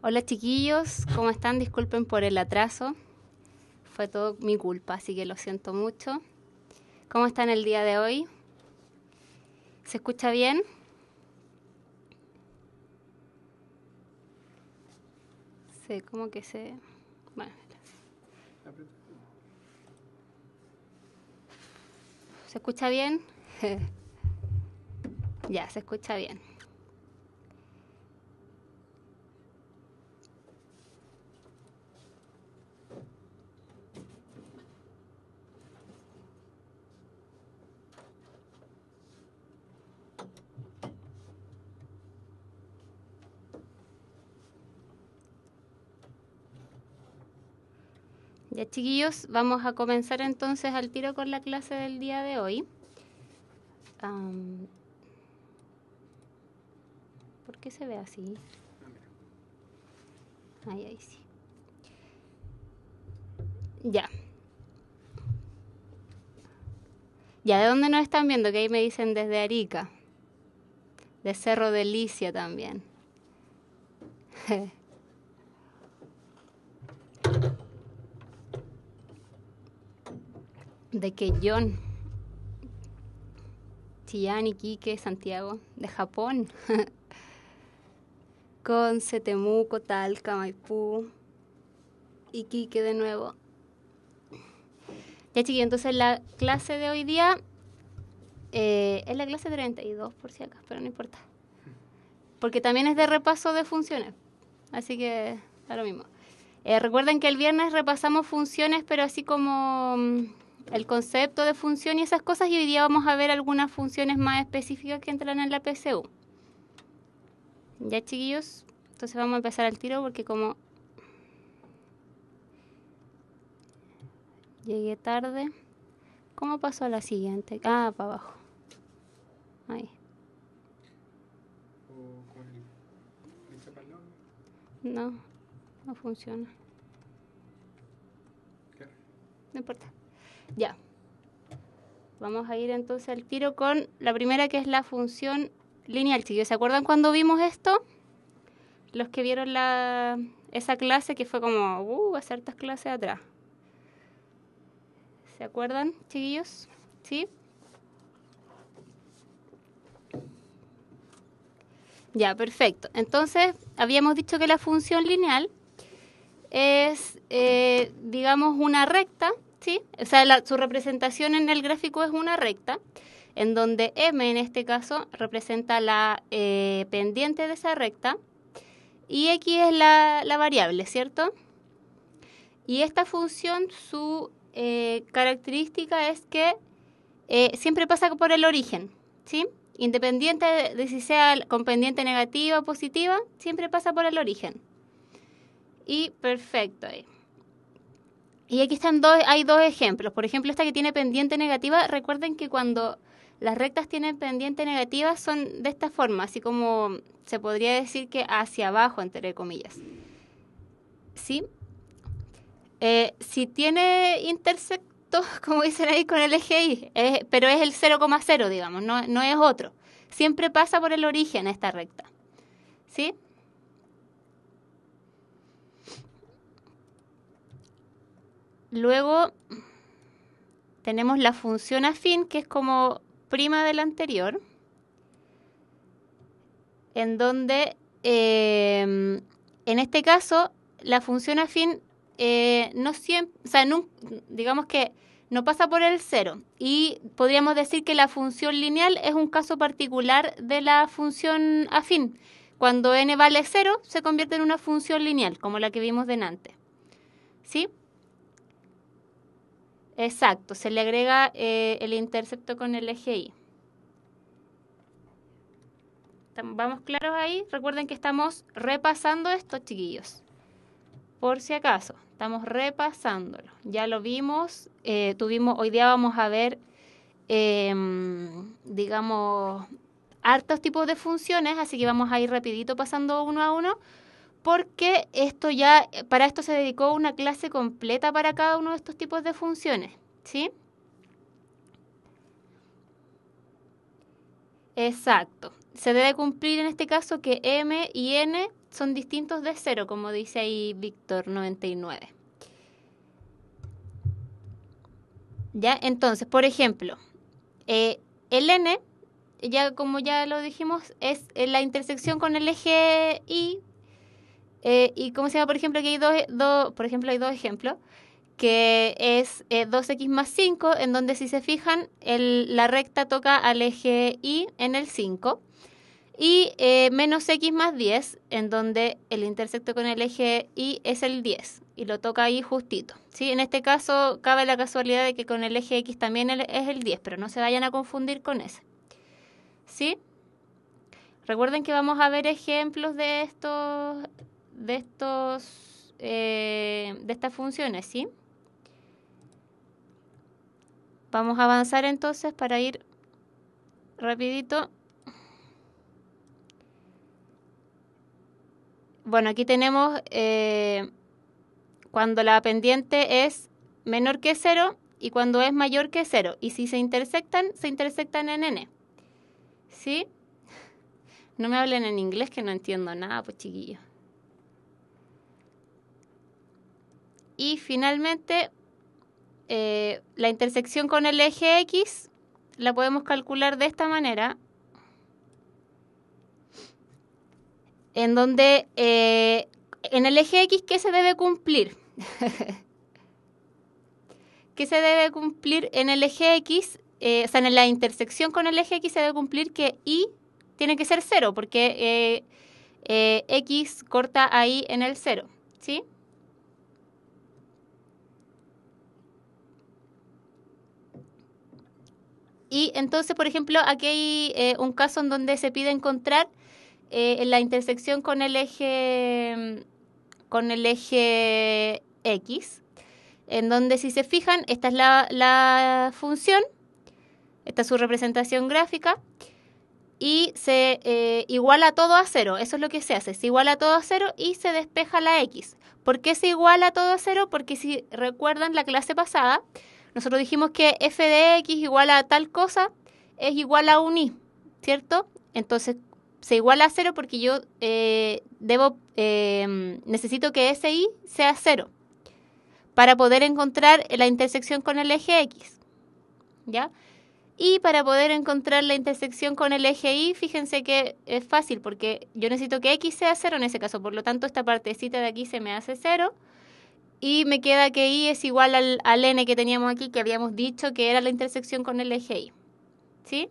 Hola chiquillos, ¿cómo están? Disculpen por el atraso. Fue todo mi culpa, así que lo siento mucho. ¿Cómo están el día de hoy? ¿Se escucha bien? Se, como que se... ¿Se escucha bien? ya, se escucha bien. Ya chiquillos, vamos a comenzar entonces al tiro con la clase del día de hoy. ¿Por qué se ve así? Ahí, ahí sí. Ya. Ya, ¿de dónde nos están viendo? Que ahí me dicen desde Arica. De Cerro Delicia también. de que John, Chillán, Iquique, Santiago, de Japón, Con Tal, Talca, Maipú, Iquique de nuevo. Ya chiquillos, entonces la clase de hoy día eh, es la clase 32 por si acaso, pero no importa. Porque también es de repaso de funciones, así que ahora mismo. Eh, recuerden que el viernes repasamos funciones, pero así como mm, el concepto de función y esas cosas y hoy día vamos a ver algunas funciones más específicas que entran en la PCU. Ya chiquillos, entonces vamos a empezar al tiro porque como llegué tarde, ¿cómo pasó a la siguiente? Ah, para abajo. Ahí. No, no funciona. No importa. Ya. Vamos a ir entonces al tiro con la primera que es la función lineal, chiquillos. ¿Se acuerdan cuando vimos esto? Los que vieron la, esa clase que fue como, uh, hacer estas clases atrás. ¿Se acuerdan, chiquillos? ¿Sí? Ya, perfecto. Entonces, habíamos dicho que la función lineal es, eh, digamos, una recta o sea, su representación en el gráfico es una recta, en donde M en este caso representa la eh, pendiente de esa recta y X es la, variable, ¿cierto? Y esta función, su eh, característica es que eh, siempre pasa por el origen, ¿sí? Independiente de si sea con pendiente negativa o positiva, siempre pasa por el origen. Y perfecto ahí. Y aquí están dos, hay dos ejemplos. Por ejemplo, esta que tiene pendiente negativa, recuerden que cuando las rectas tienen pendiente negativa son de esta forma, así como se podría decir que hacia abajo, entre comillas. ¿Sí? Eh, si tiene intersecto, como dicen ahí con el eje Y, pero es el 0,0, digamos, no, no es otro. Siempre pasa por el origen esta recta. ¿Sí? Luego tenemos la función afín, que es como prima de la anterior, en donde em, en este caso la función afín eh, no siempre, digamos que no pasa por el cero. Y podríamos decir que la función lineal es un caso particular de la función afín. Cuando n vale cero, se convierte en una función lineal, como la que vimos delante. ¿Sí? Exacto, se le agrega eh, el intercepto con el eje Y. ¿Vamos claros ahí? Recuerden que estamos repasando esto, chiquillos. Por si acaso, estamos repasándolo. Ya lo vimos, eh, tuvimos, hoy día vamos a ver, em, digamos, hartos tipos de funciones, así que vamos a ir rapidito pasando uno a uno porque esto ya, para esto se dedicó una clase completa para cada uno de estos tipos de funciones, ¿sí? Exacto. Se debe cumplir en este caso que m y n son distintos de cero, como dice ahí Víctor 99. ¿Ya? Entonces, por ejemplo, eh, el n, ya como ya lo dijimos, es la intersección con el eje y eh, y cómo se llama, por ejemplo, que hay eh, dos, por ejemplo, hay dos ejemplos, que es 2x eh, más 5, en donde si se fijan, el, la recta toca al eje y en el 5, y menos x más 10, en donde el intercepto con el eje y es el 10, y lo toca ahí justito. ¿sí? En este caso, cabe la casualidad de que con el eje x también es el 10, pero no se vayan a confundir con ese. ¿Sí? Recuerden que vamos a ver ejemplos de estos de, estos, eh, de estas funciones, ¿sí? Vamos a avanzar entonces para ir rapidito. Bueno, aquí tenemos eh, cuando la pendiente es menor que cero y cuando es mayor que cero Y si se intersectan, se intersectan en n. ¿Sí? No me hablen en inglés que no entiendo nada, pues chiquillos. Y finalmente, eh, la intersección con el eje X la podemos calcular de esta manera, en donde eh, en el eje X, ¿qué se debe cumplir? ¿Qué se debe cumplir en el eje X? Eh, o sea, en la intersección con el eje X se debe cumplir que Y tiene que ser cero, porque X corta ahí en el cero, ¿sí? Y entonces, por ejemplo, aquí hay eh, un caso en donde se pide encontrar eh, la intersección con el eje con el eje X, en donde si se fijan, esta es la, función, esta es su representación gráfica, y se eh, iguala todo a cero, eso es lo que se hace, se iguala todo a cero y se despeja la X. ¿Por qué se iguala todo a cero? Porque si recuerdan la clase pasada, nosotros dijimos que f de x igual a tal cosa es igual a un i, ¿cierto? Entonces se iguala a cero porque yo eh, em, necesito que ese i sea cero para poder encontrar la intersección con el eje x, ¿ya? Y para poder encontrar la intersección con el eje Y, fíjense que es fácil porque yo necesito que X sea cero en ese caso. Por lo tanto, esta partecita de aquí se me hace cero. Y me queda que I es igual al, N que teníamos aquí, que habíamos dicho que era la intersección con el eje I. ¿Sí?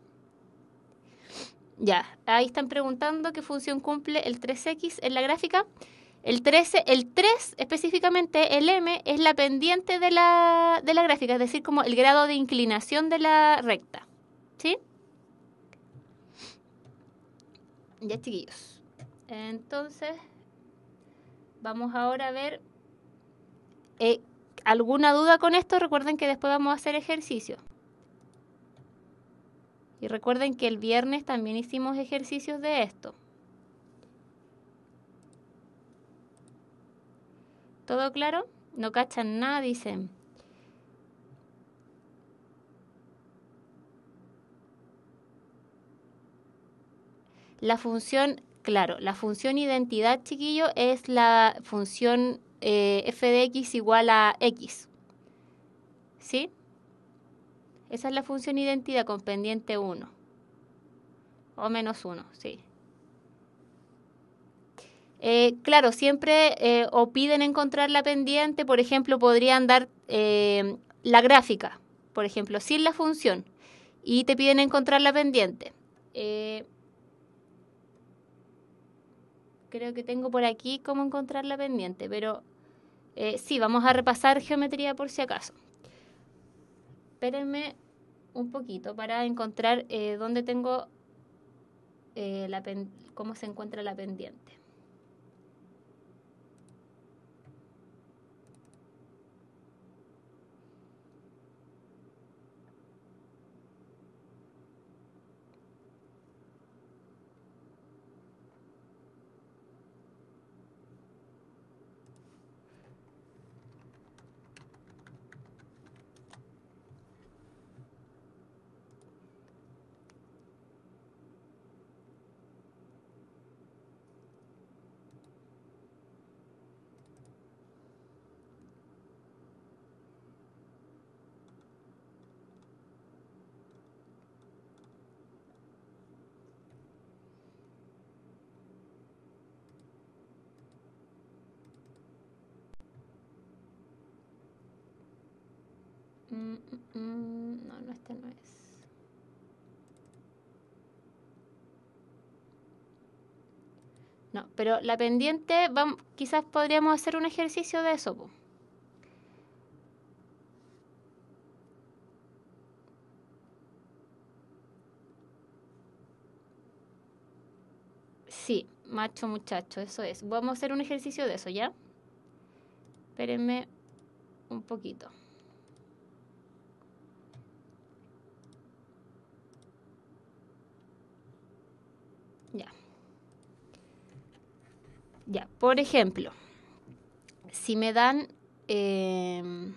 Ya, ahí están preguntando qué función cumple el 3X en la gráfica. El el 3 específicamente, el M, es la pendiente de la, de la gráfica, es decir, como el grado de inclinación de la recta. ¿Sí? Ya, chiquillos. Entonces, vamos ahora a ver eh, ¿Alguna duda con esto? Recuerden que después vamos a hacer ejercicio. Y recuerden que el viernes también hicimos ejercicios de esto. ¿Todo claro? No cachan nada, dicen. La función, claro, la función identidad, chiquillo, es la función eh, f de x igual a x. ¿Sí? Esa es la función identidad con pendiente 1. O menos 1, sí. Eh, claro, siempre eh, o piden encontrar la pendiente, por ejemplo, podrían dar la gráfica, por ejemplo, sin la función, y te piden encontrar la pendiente. Creo que tengo por aquí cómo encontrar la pendiente, pero eh, sí, vamos a repasar geometría por si acaso. Espérenme un poquito para encontrar eh, dónde tengo eh, la cómo se encuentra la pendiente. pero la pendiente, vamos, quizás podríamos hacer un ejercicio de eso. Sí, macho muchacho, eso es. Vamos a hacer un ejercicio de eso, ¿ya? Espérenme un poquito. Ya, por ejemplo, si me dan... Em,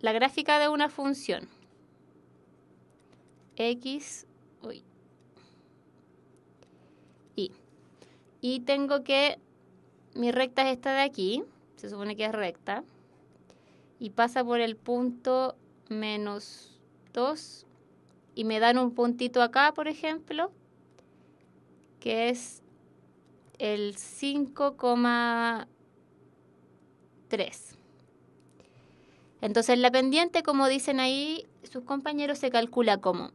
la gráfica de una función x y y tengo que mi recta es esta de aquí se supone que es recta y pasa por el punto menos 2 y me dan un puntito acá por ejemplo que es el 5,3. Entonces la pendiente, como dicen ahí sus compañeros, se calcula como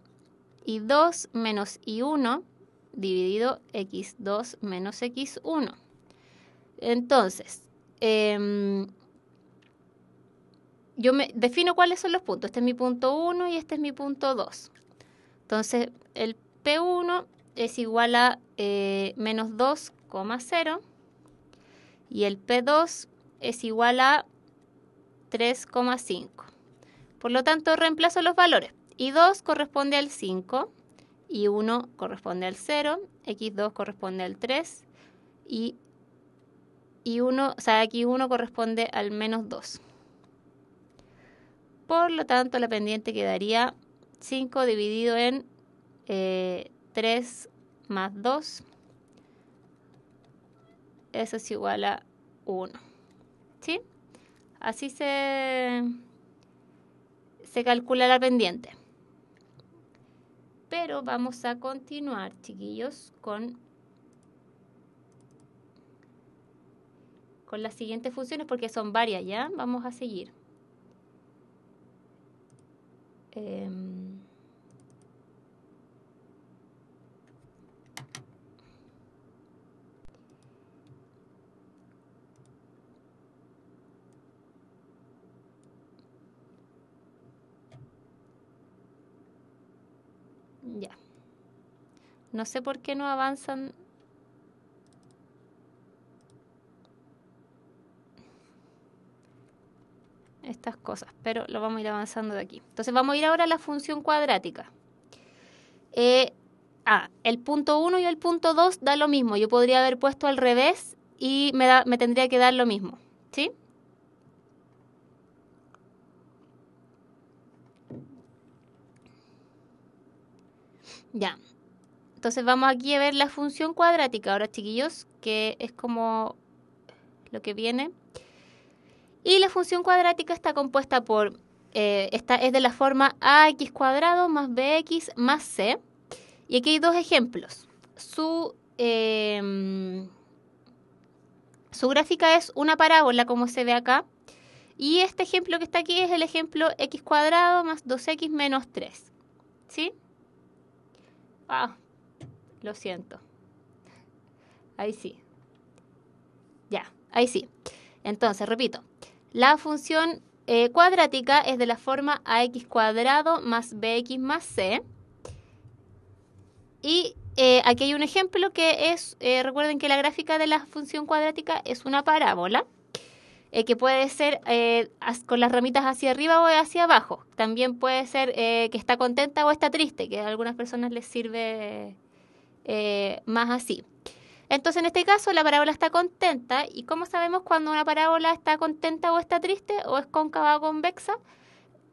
y 2 menos I1 dividido X2 menos X1. Entonces, em, yo me defino cuáles son los puntos. Este es mi punto 1 y este es mi punto 2. Entonces, el P1 es igual a eh, menos 2,0 y el P2 es igual a 3,5. Por lo tanto, reemplazo los valores. Y 2 corresponde al 5, y 1 corresponde al 0, X2 corresponde al 3, y, y 1, o sea, aquí 1 corresponde al menos 2. Por lo tanto, la pendiente quedaría 5 dividido en eh, 3 más 2. Eso es igual a 1. ¿Sí? Así se, se calcula la pendiente. Pero vamos a continuar, chiquillos, con, con las siguientes funciones porque son varias ya. Vamos a seguir. Em, Ya. No sé por qué no avanzan. Estas cosas, pero lo vamos a ir avanzando de aquí. Entonces vamos a ir ahora a la función cuadrática. Eh, ah, el punto 1 y el punto 2 da lo mismo. Yo podría haber puesto al revés y me, me tendría que dar lo mismo. ¿Sí? Ya. Entonces vamos aquí a ver la función cuadrática ahora, chiquillos, que es como lo que viene. Y la función cuadrática está compuesta por, eh, esta es de la forma ax cuadrado más bx más c. Y aquí hay dos ejemplos. Su, em, su gráfica es una parábola, como se ve acá. Y este ejemplo que está aquí es el ejemplo x cuadrado más 2x menos 3. ¿Sí? Ah, lo siento. Ahí sí. Ya, ahí sí. Entonces, repito, la función eh, cuadrática es de la forma ax cuadrado más bx más c. Y eh, aquí hay un ejemplo que es, eh, recuerden que la gráfica de la función cuadrática es una parábola. Eh, que puede ser eh, con las ramitas hacia arriba o hacia abajo. También puede ser eh, que está contenta o está triste, que a algunas personas les sirve más así. Entonces, en este caso, la parábola está contenta. ¿Y cómo sabemos cuando una parábola está contenta o está triste o es cóncava o convexa?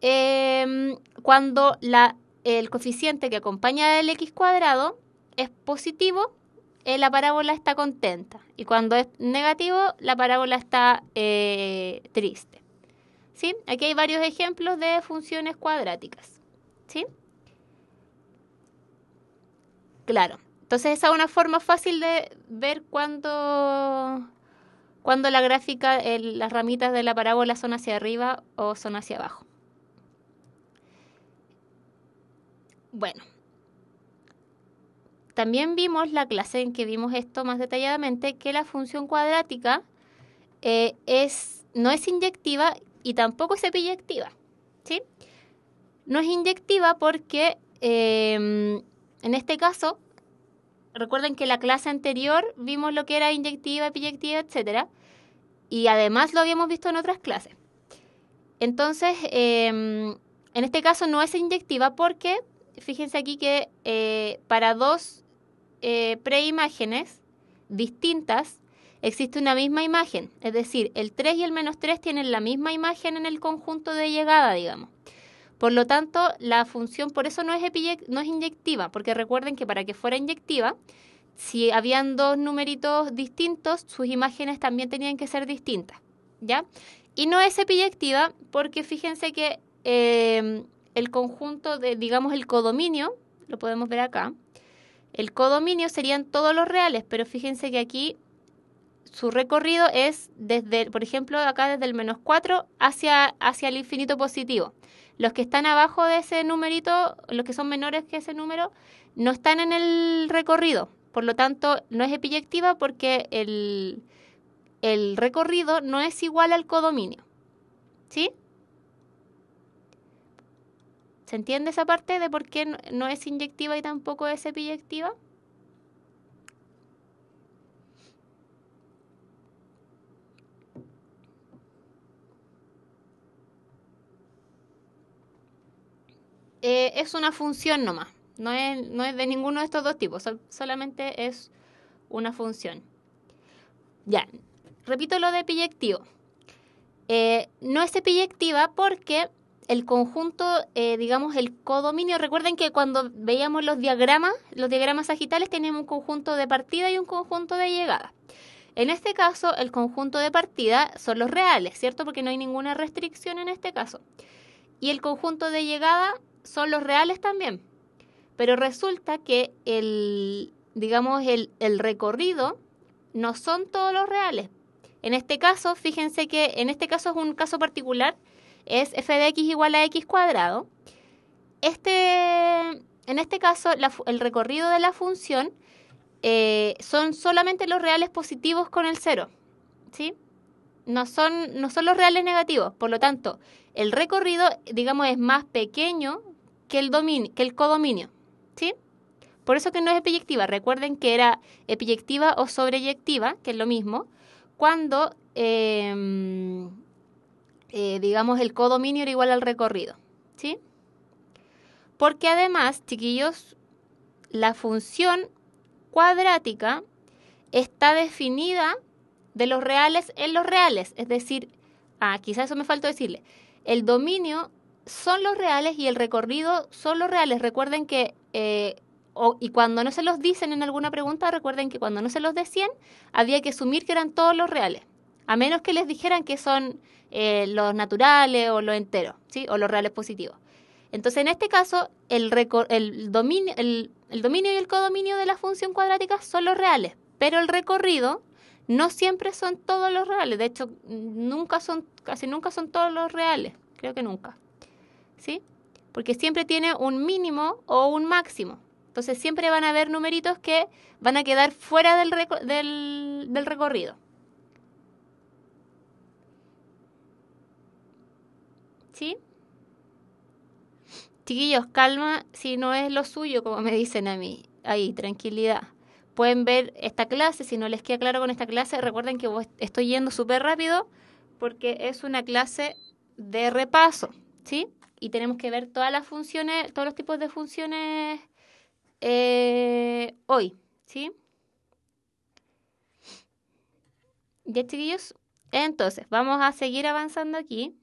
Em, cuando el coeficiente que acompaña el x cuadrado es positivo eh, la parábola está contenta y cuando es negativo, la parábola está eh, triste. ¿Sí? Aquí hay varios ejemplos de funciones cuadráticas. ¿Sí? Claro. Entonces esa es una forma fácil de ver cuando, la gráfica, las ramitas de la parábola son hacia arriba o son hacia abajo. Bueno, también vimos la clase en que vimos esto más detalladamente, que la función cuadrática eh, es, no es inyectiva y tampoco es epiyectiva. ¿sí? No es inyectiva porque em, en este caso, recuerden que la clase anterior vimos lo que era inyectiva, epiyectiva, etc. Y además lo habíamos visto en otras clases. Entonces, em, en este caso no es inyectiva porque fíjense aquí que eh, para dos eh, preimágenes distintas, existe una misma imagen. Es decir, el 3 y el menos 3 tienen la misma imagen en el conjunto de llegada, digamos. Por lo tanto, la función, por eso no es, no es inyectiva, porque recuerden que para que fuera inyectiva, si habían dos numeritos distintos, sus imágenes también tenían que ser distintas, ¿ya? Y no es epiyectiva porque fíjense que eh, el conjunto de, digamos, el codominio, lo podemos ver acá, el codominio serían todos los reales, pero fíjense que aquí su recorrido es desde, por ejemplo, acá desde el menos 4 hacia, hacia el infinito positivo. Los que están abajo de ese numerito, los que son menores que ese número, no están en el recorrido. Por lo tanto, no es epiyectiva porque el, el recorrido no es igual al codominio. ¿Sí? ¿Se entiende esa parte de por qué no es inyectiva y tampoco es epiyectiva? Eh, es una función nomás, no es, de ninguno de estos dos tipos, solamente es una función. Ya, repito lo de epiyectivo. Eh, no es epiyectiva porque el conjunto, eh, digamos, el codominio. Recuerden que cuando veíamos los diagramas, los diagramas sagitales teníamos un conjunto de partida y un conjunto de llegada. En este caso, el conjunto de partida son los reales, ¿cierto? Porque no hay ninguna restricción en este caso. Y el conjunto de llegada son los reales también. Pero resulta que el, digamos, el recorrido no son todos los reales. En este caso, fíjense que en este caso es un caso particular es f de x igual a x cuadrado. Este, en este caso, el recorrido de la función eh, son solamente los reales positivos con el cero, ¿sí? No son, no son los reales negativos, por lo tanto, el recorrido, digamos, es más pequeño que el, dominio, que el codominio, ¿sí? Por eso que no es epiyectiva. Recuerden que era epiyectiva o sobreyectiva, que es lo mismo, cuando em, eh, digamos, el codominio era igual al recorrido, ¿sí? Porque además, chiquillos, la función cuadrática está definida de los reales en los reales, es decir, ah, quizás eso me faltó decirle, el dominio son los reales y el recorrido son los reales. Recuerden que, eh, y cuando no se los dicen en alguna pregunta, recuerden que cuando no se los decían, había que asumir que eran todos los reales, a menos que les dijeran que son eh, los naturales o los enteros, ¿sí? O los reales positivos. Entonces, en este caso, el, el, dominio, el, dominio y el codominio de la función cuadrática son los reales, pero el recorrido no siempre son todos los reales. De hecho, nunca son, casi nunca son todos los reales. Creo que nunca. ¿Sí? Porque siempre tiene un mínimo o un máximo. Entonces siempre van a haber numeritos que van a quedar fuera del, del recorrido. ¿Sí? Chiquillos, calma si no es lo suyo, como me dicen a mí. Ahí, tranquilidad. Pueden ver esta clase, si no les queda claro con esta clase, recuerden que estoy yendo súper rápido porque es una clase de repaso, ¿sí? Y tenemos que ver todas las funciones, todos los tipos de funciones eh, hoy, ¿sí? Ya, chiquillos. Entonces, vamos a seguir avanzando aquí.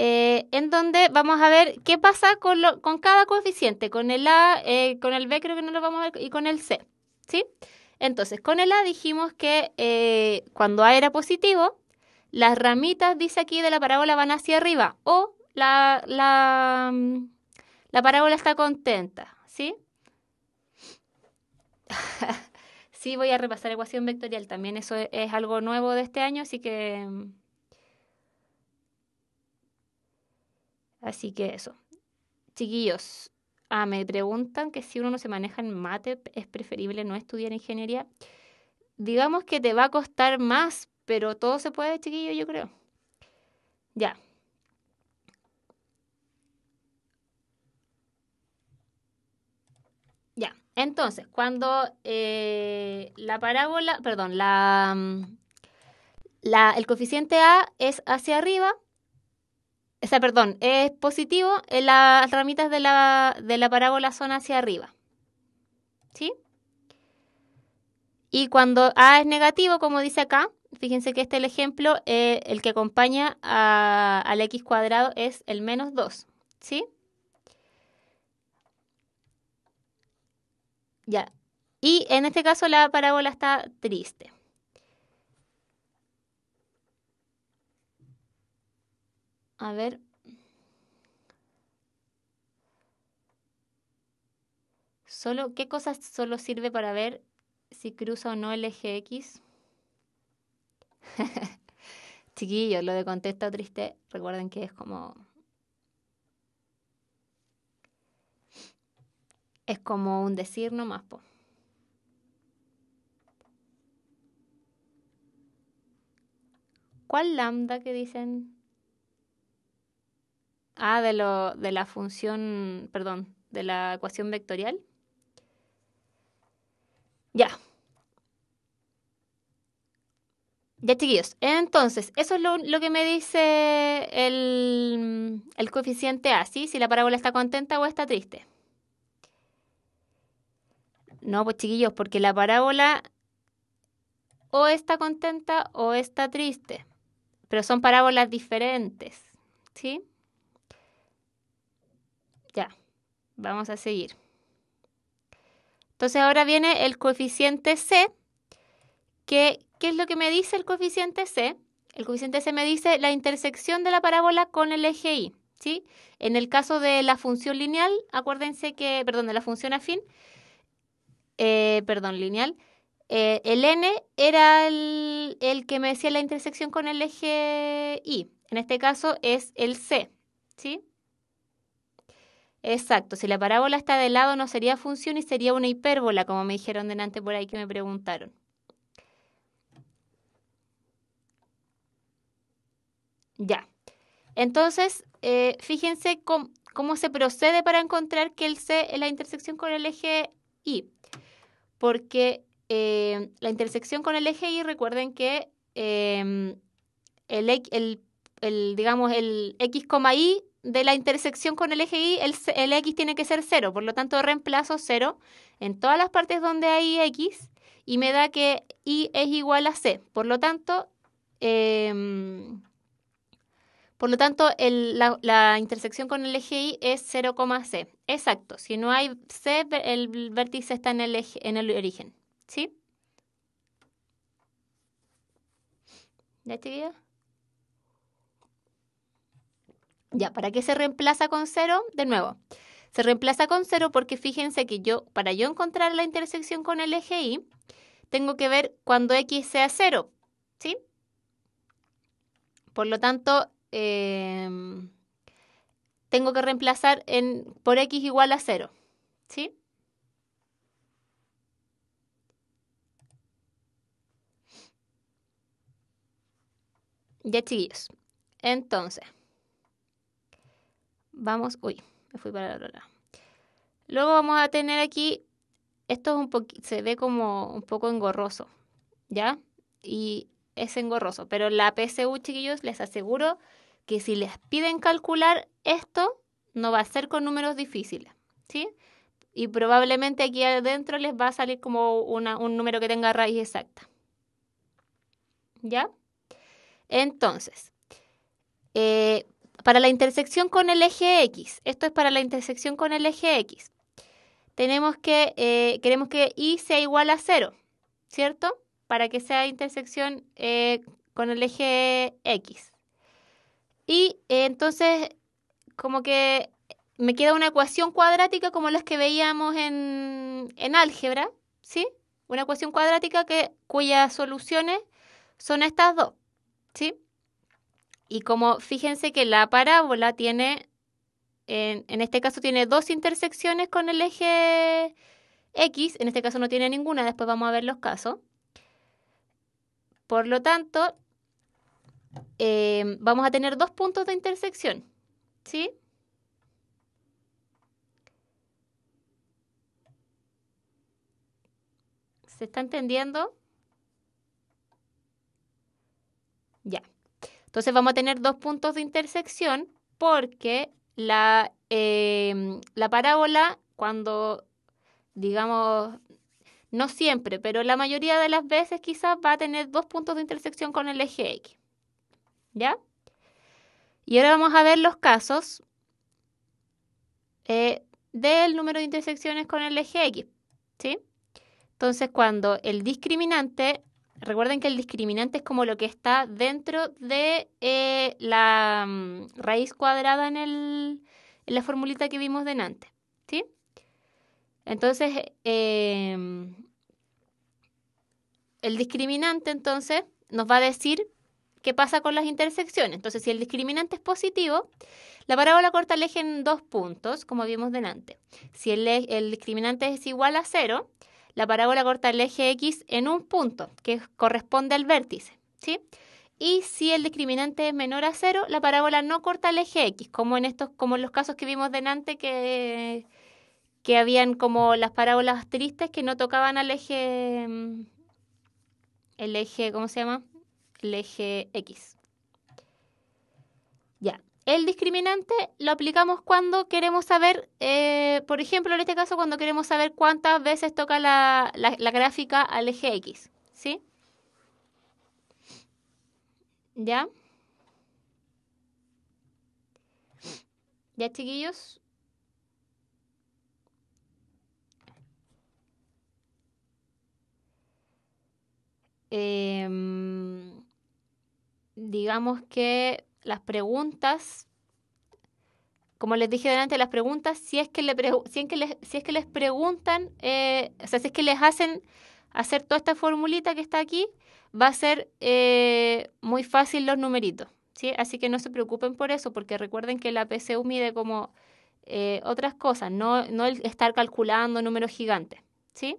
Eh, en donde vamos a ver qué pasa con, cada coeficiente, con el A, eh, con el B creo que no lo vamos a ver, y con el C, ¿sí? Entonces, con el A dijimos que eh, cuando A era positivo, las ramitas, dice aquí, de la parábola van hacia arriba, o la, la, mm, parábola está contenta, ¿sí? sí, voy a repasar ecuación vectorial, también eso es algo nuevo de este año, así que mm, Así que eso. Chiquillos, ah, me preguntan que si uno no se maneja en mate, es preferible no estudiar ingeniería. Digamos que te va a costar más, pero todo se puede, chiquillos, yo creo. Ya. Ya, entonces, cuando eh, la parábola, perdón, la, mm, la, el coeficiente A es hacia arriba, perdón, es positivo, las ramitas de la, parábola son hacia arriba. ¿Sí? Y cuando A es negativo, como dice acá, fíjense que este es el ejemplo, eh, el que acompaña al x cuadrado es el menos 2. ¿Sí? Ya. Y en este caso la parábola está triste. A ver. Solo, ¿Qué cosas solo sirve para ver si cruza o no el eje X? Chiquillos, lo de contesta triste, recuerden que es como. Es como un decir nomás, po. ¿Cuál lambda que dicen Ah, de, la función, perdón, de la ecuación vectorial. Ya. Ya, chiquillos. Entonces, eso es lo, que me dice el, el coeficiente A, ¿sí? Si la parábola está contenta o está triste. No, pues chiquillos, porque la parábola o está contenta o está triste. Pero son parábolas diferentes, ¿sí? Vamos a seguir. Entonces ahora viene el coeficiente C, que ¿qué es lo que me dice el coeficiente C? El coeficiente C me dice la intersección de la parábola con el eje Y. ¿sí? En el caso de la función lineal, acuérdense que, perdón, de la función afín, eh, perdón, lineal, eh, el n era el, que me decía la intersección con el eje y. En este caso es el c, ¿sí? Exacto, si la parábola está de lado no sería función y sería una hipérbola, como me dijeron delante por ahí que me preguntaron. Ya. Entonces, eh, fíjense cómo, se procede para encontrar que el C es la intersección con el eje Y. Porque eh, la intersección con el eje Y, recuerden que eh, el, el, digamos, el X, Y de la intersección con el eje Y, el, X tiene que ser 0, por lo tanto reemplazo 0 en todas las partes donde hay X y me da que Y es igual a C. Por lo tanto, em, por lo tanto el, la, intersección con el eje Y es C. Exacto. Si no hay C, el vértice está en el, eje, en el origen. ¿Sí? ¿Ya te Ya, ¿para qué se reemplaza con cero? De nuevo, se reemplaza con cero porque fíjense que yo, para yo encontrar la intersección con el eje Y, tengo que ver cuando X sea cero, ¿sí? Por lo tanto, em, tengo que reemplazar en, por X igual a 0. ¿sí? Ya chiquillos. Entonces, vamos, uy, me fui para el otro lado. Luego vamos a tener aquí, esto es un poquito, se ve como un poco engorroso, ¿ya? Y es engorroso, pero la PSU, chiquillos, les aseguro que si les piden calcular esto, no va a ser con números difíciles, ¿sí? Y probablemente aquí adentro les va a salir como un número que tenga raíz exacta. ¿Ya? Entonces, eh, para la intersección con el eje X, esto es para la intersección con el eje X, tenemos que, eh, queremos que Y sea igual a cero, ¿cierto? Para que sea intersección eh, con el eje X. Y eh, entonces, como que me queda una ecuación cuadrática como las que veíamos en, en álgebra, ¿sí? Una ecuación cuadrática que, cuyas soluciones son estas dos, ¿sí? Y como fíjense que la parábola tiene, en, este caso tiene dos intersecciones con el eje X, en este caso no tiene ninguna, después vamos a ver los casos. Por lo tanto, em, vamos a tener dos puntos de intersección, ¿sí? ¿Se está entendiendo? Ya. Entonces vamos a tener dos puntos de intersección porque la, em, la parábola, cuando, digamos, no siempre, pero la mayoría de las veces quizás va a tener dos puntos de intersección con el eje X. ¿Ya? Y ahora vamos a ver los casos eh, del número de intersecciones con el eje X. ¿Sí? Entonces, cuando el discriminante Recuerden que el discriminante es como lo que está dentro de eh, la mm, raíz cuadrada en, la formulita que vimos delante. ¿Sí? Entonces, em, el discriminante entonces nos va a decir qué pasa con las intersecciones. Entonces, si el discriminante es positivo, la parábola corta el eje en dos puntos, como vimos delante. Si el discriminante es igual a cero, la parábola corta el eje X en un punto, que corresponde al vértice, ¿sí? Y si el discriminante es menor a cero, la parábola no corta el eje X, como en estos, como los casos que vimos delante que, que habían como las parábolas tristes que no tocaban al eje, mm, el eje, ¿cómo se llama? El eje X. El discriminante lo aplicamos cuando queremos saber, eh, por ejemplo, en este caso, cuando queremos saber cuántas veces toca la, gráfica al eje X. ¿Sí? ¿Ya? ¿Ya, chiquillos? Em, digamos que las preguntas, como les dije delante, las preguntas, si es que, le si que, les, si es que les preguntan, eh, o sea, si es que les hacen hacer toda esta formulita que está aquí, va a ser eh, muy fácil los numeritos. ¿sí? Así que no se preocupen por eso, porque recuerden que la PCU mide como eh, otras cosas, no, no el estar calculando números gigantes. ¿sí?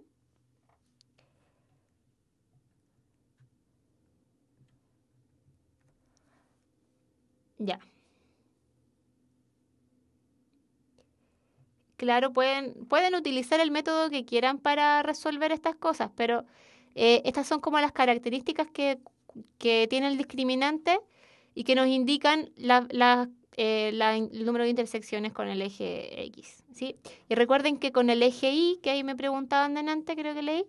Ya. Claro, pueden, pueden utilizar el método que quieran para resolver estas cosas, pero eh, estas son como las características que, tiene el discriminante y que nos indican eh, el número de intersecciones con el eje X. ¿sí? Y recuerden que con el eje Y, que ahí me preguntaban antes, creo que leí,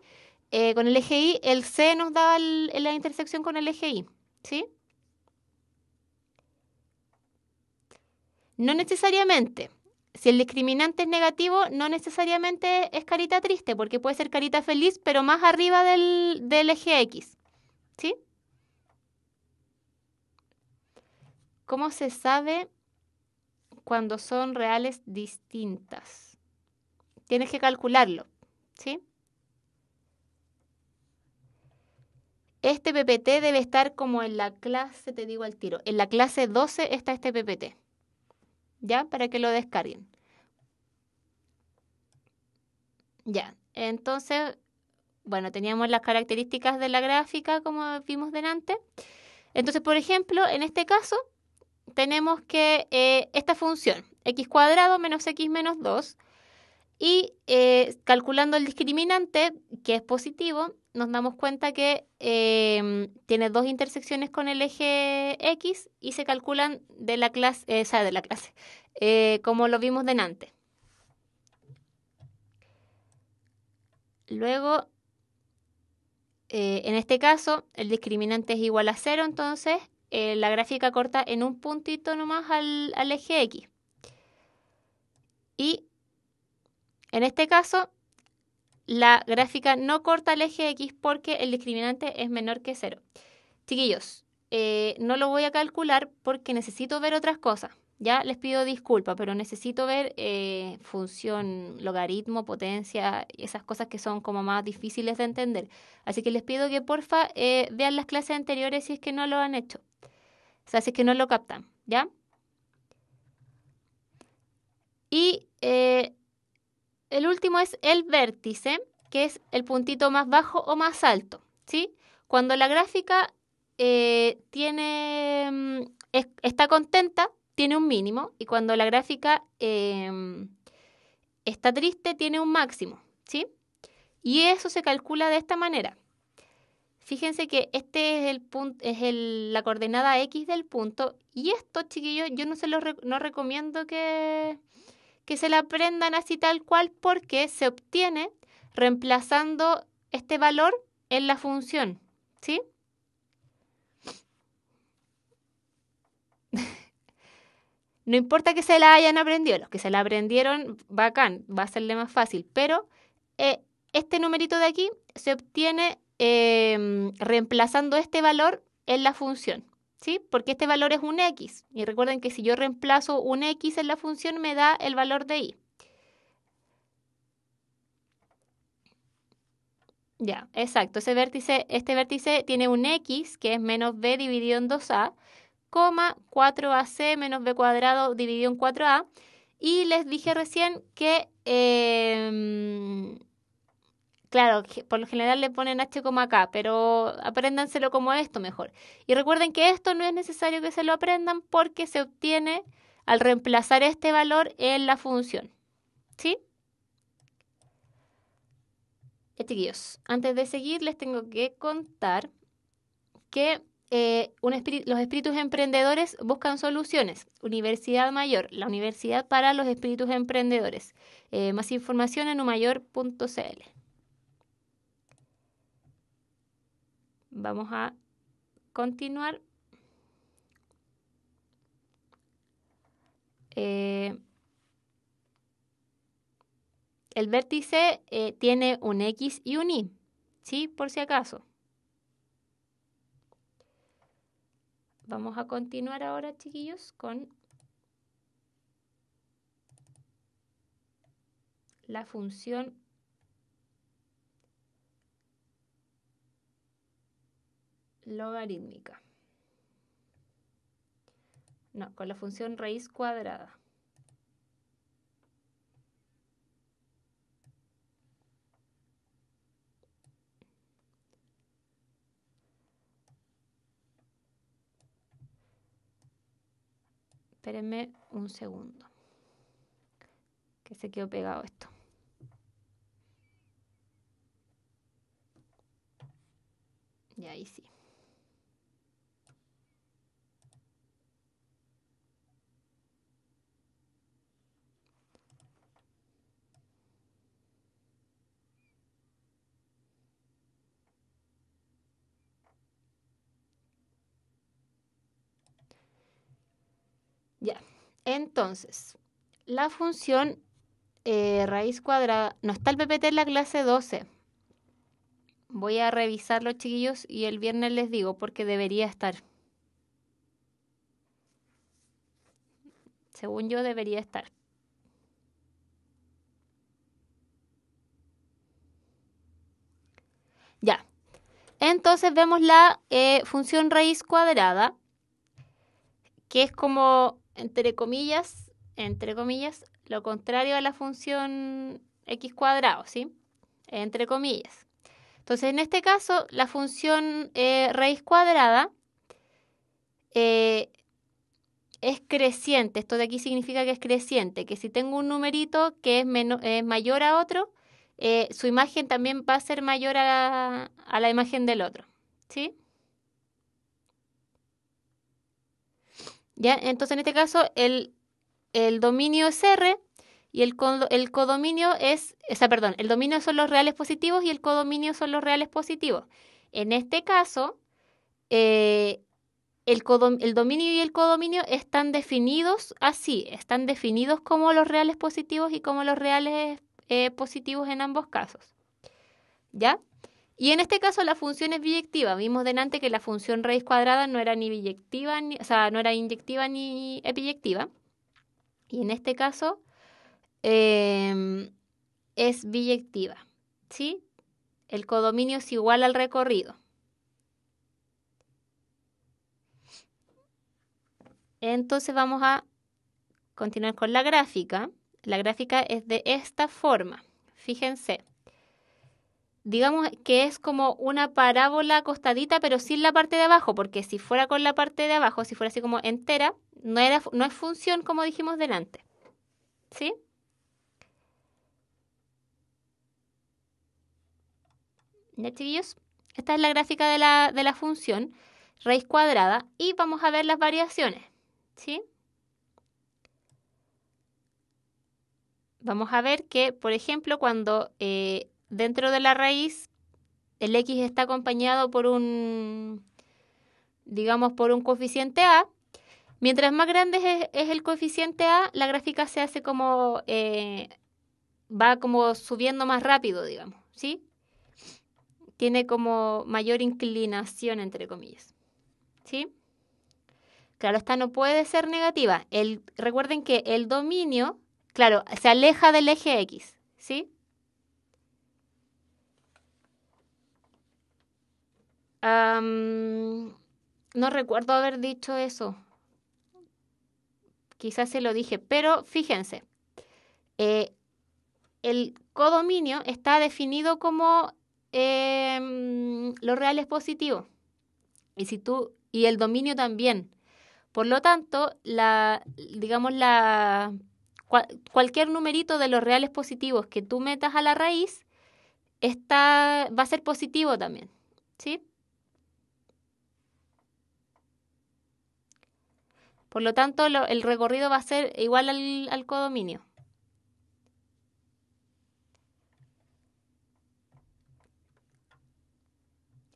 eh, con el eje Y, el C nos da la intersección con el eje Y. ¿sí? No necesariamente. Si el discriminante es negativo, no necesariamente es carita triste, porque puede ser carita feliz, pero más arriba del, eje X. ¿Sí? ¿Cómo se sabe cuando son reales distintas? Tienes que calcularlo, ¿sí? Este PPT debe estar como en la clase, te digo al tiro, en la clase 12 está este PPT. ¿ya? Para que lo descarguen. Ya, entonces, bueno, teníamos las características de la gráfica como vimos delante. Entonces, por ejemplo, en este caso, tenemos que eh, esta función, x cuadrado menos x menos 2, y eh, calculando el discriminante, que es positivo, nos damos cuenta que em, tiene dos intersecciones con el eje X y se calculan de la clase, eh, de la clase, eh, como lo vimos de Nante. Luego, en este caso, el discriminante es igual a cero, entonces la gráfica corta en un puntito nomás al, al eje X. Y en este caso, la gráfica no corta el eje X porque el discriminante es menor que cero. Chiquillos, eh, no lo voy a calcular porque necesito ver otras cosas. Ya les pido disculpas, pero necesito ver eh, función, logaritmo, potencia, esas cosas que son como más difíciles de entender. Así que les pido que porfa eh, vean las clases anteriores si es que no lo han hecho. O sea, si es que no lo captan, ¿ya? Y el último es el vértice, que es el puntito más bajo o más alto. ¿sí? Cuando la gráfica eh, tiene, mm, está contenta, tiene un mínimo, y cuando la gráfica em, está triste, tiene un máximo. ¿sí? Y eso se calcula de esta manera. Fíjense que este es, el punto, es la coordenada X del punto, y esto, chiquillos, yo no se no recomiendo que que se la aprendan así tal cual porque se obtiene reemplazando este valor en la función, ¿sí? no importa que se la hayan aprendido, los que se la aprendieron, bacán, va a serle más fácil, pero eh, este numerito de aquí se obtiene em, reemplazando este valor en la función. ¿sí? Porque este valor es un x. Y recuerden que si yo reemplazo un x en la función me da el valor de y. Ya, exacto. Ese vértice, este vértice tiene un x que es menos b dividido en 2a, coma 4ac menos b cuadrado dividido en 4a. Y les dije recién que em, Claro, por lo general le ponen H como acá, pero apréndanselo como esto mejor. Y recuerden que esto no es necesario que se lo aprendan porque se obtiene al reemplazar este valor en la función. ¿Sí? Eh, chiquillos, antes de seguir les tengo que contar que eh, los espíritus emprendedores buscan soluciones. Universidad Mayor, la universidad para los espíritus emprendedores. Eh, más información en umayor.cl. Vamos a continuar. Eh, el vértice eh, tiene un X y un Y, ¿sí? Por si acaso. Vamos a continuar ahora, chiquillos, con la función logarítmica. No, con la función raíz cuadrada. Espérenme un segundo, que se quedó pegado esto. Y ahí sí. Entonces, la función eh, raíz cuadrada, no está el PPT en la clase 12. Voy a revisarlo, chiquillos, y el viernes les digo porque debería estar. Según yo, debería estar. Ya. Entonces vemos la eh, función raíz cuadrada, que es como entre comillas, entre comillas, lo contrario a la función x cuadrado, ¿sí? Entre comillas. Entonces, en este caso, la función eh, raíz cuadrada eh, es creciente. Esto de aquí significa que es creciente, que si tengo un numerito que es, mayor a otro, eh, su imagen también va a ser mayor a la imagen del otro. ¿Sí? ¿Ya? Entonces, en este caso, el, dominio es R y el, el codominio es, o perdón, el dominio son los reales positivos y el codominio son los reales positivos. En este caso, eh, el, dominio y el codominio están definidos así, están definidos como los reales positivos y como los reales eh, positivos en ambos casos. ¿Ya? Y en este caso la función es biyectiva. Vimos delante que la función raíz cuadrada no era ni biyectiva, o sea, no era inyectiva ni epiyectiva. Y en este caso em, es biyectiva. ¿sí? El codominio es igual al recorrido. Entonces vamos a continuar con la gráfica. La gráfica es de esta forma. Fíjense digamos que es como una parábola acostadita, pero sin la parte de abajo, porque si fuera con la parte de abajo, si fuera así como entera, no, era, no es función como dijimos delante. ¿Sí? ¿Ya, chiquillos? Esta es la gráfica de la, función raíz cuadrada y vamos a ver las variaciones. ¿Sí? Vamos a ver que, por ejemplo, cuando eh, dentro de la raíz, el X está acompañado por un, digamos, por un coeficiente A. Mientras más grande es, el coeficiente A, la gráfica se hace como, eh, va como subiendo más rápido, digamos, ¿sí? Tiene como mayor inclinación, entre comillas, ¿sí? Claro, esta no puede ser negativa. El, recuerden que el dominio, claro, se aleja del eje X, ¿sí? no recuerdo haber dicho eso. Quizás se lo dije, pero fíjense. Eh, el codominio está definido como em, los reales positivos. Y si tú, y el dominio también. Por lo tanto, la, digamos, la, cualquier numerito de los reales positivos que tú metas a la raíz está, va a ser positivo también. ¿Sí? Por lo tanto, el recorrido va a ser igual al, codominio.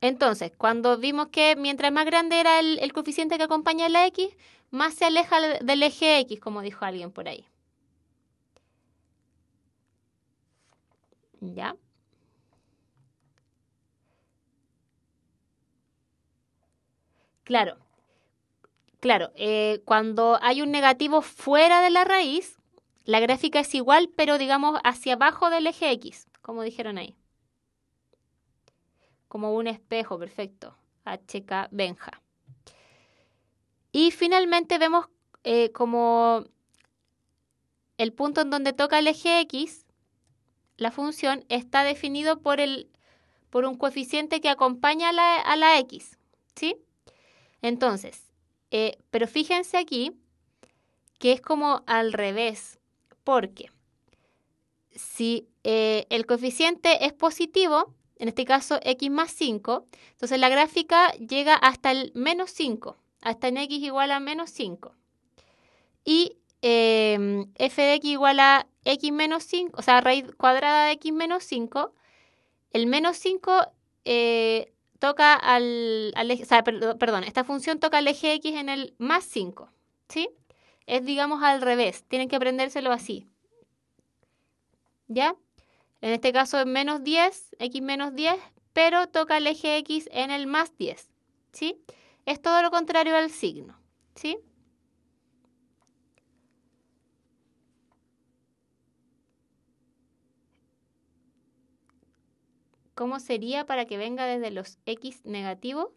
Entonces, cuando vimos que mientras más grande era el, coeficiente que acompaña a la X, más se aleja del eje X, como dijo alguien por ahí. ¿Ya? Claro, Claro, eh, cuando hay un negativo fuera de la raíz, la gráfica es igual, pero digamos hacia abajo del eje X, como dijeron ahí. Como un espejo, perfecto. HK Benja. Y finalmente vemos eh, como el punto en donde toca el eje X, la función está definido por, un coeficiente que acompaña a la, a la X. ¿sí? Entonces, eh, pero fíjense aquí que es como al revés, porque si eh, el coeficiente es positivo, en este caso x más 5, entonces la gráfica llega hasta el menos 5, hasta en x igual a menos 5. Y em, f de x igual a x menos 5, o sea, raíz cuadrada de x menos 5, el menos 5 eh, toca al, perdón, esta función toca el eje X en el más 5, ¿sí? Es, digamos, al revés, tienen que aprendérselo así, ¿ya? En este caso es menos 10, X menos 10, pero toca el eje X en el más 10, ¿sí? Es todo lo contrario al signo, ¿sí? ¿Cómo sería para que venga desde los X negativo?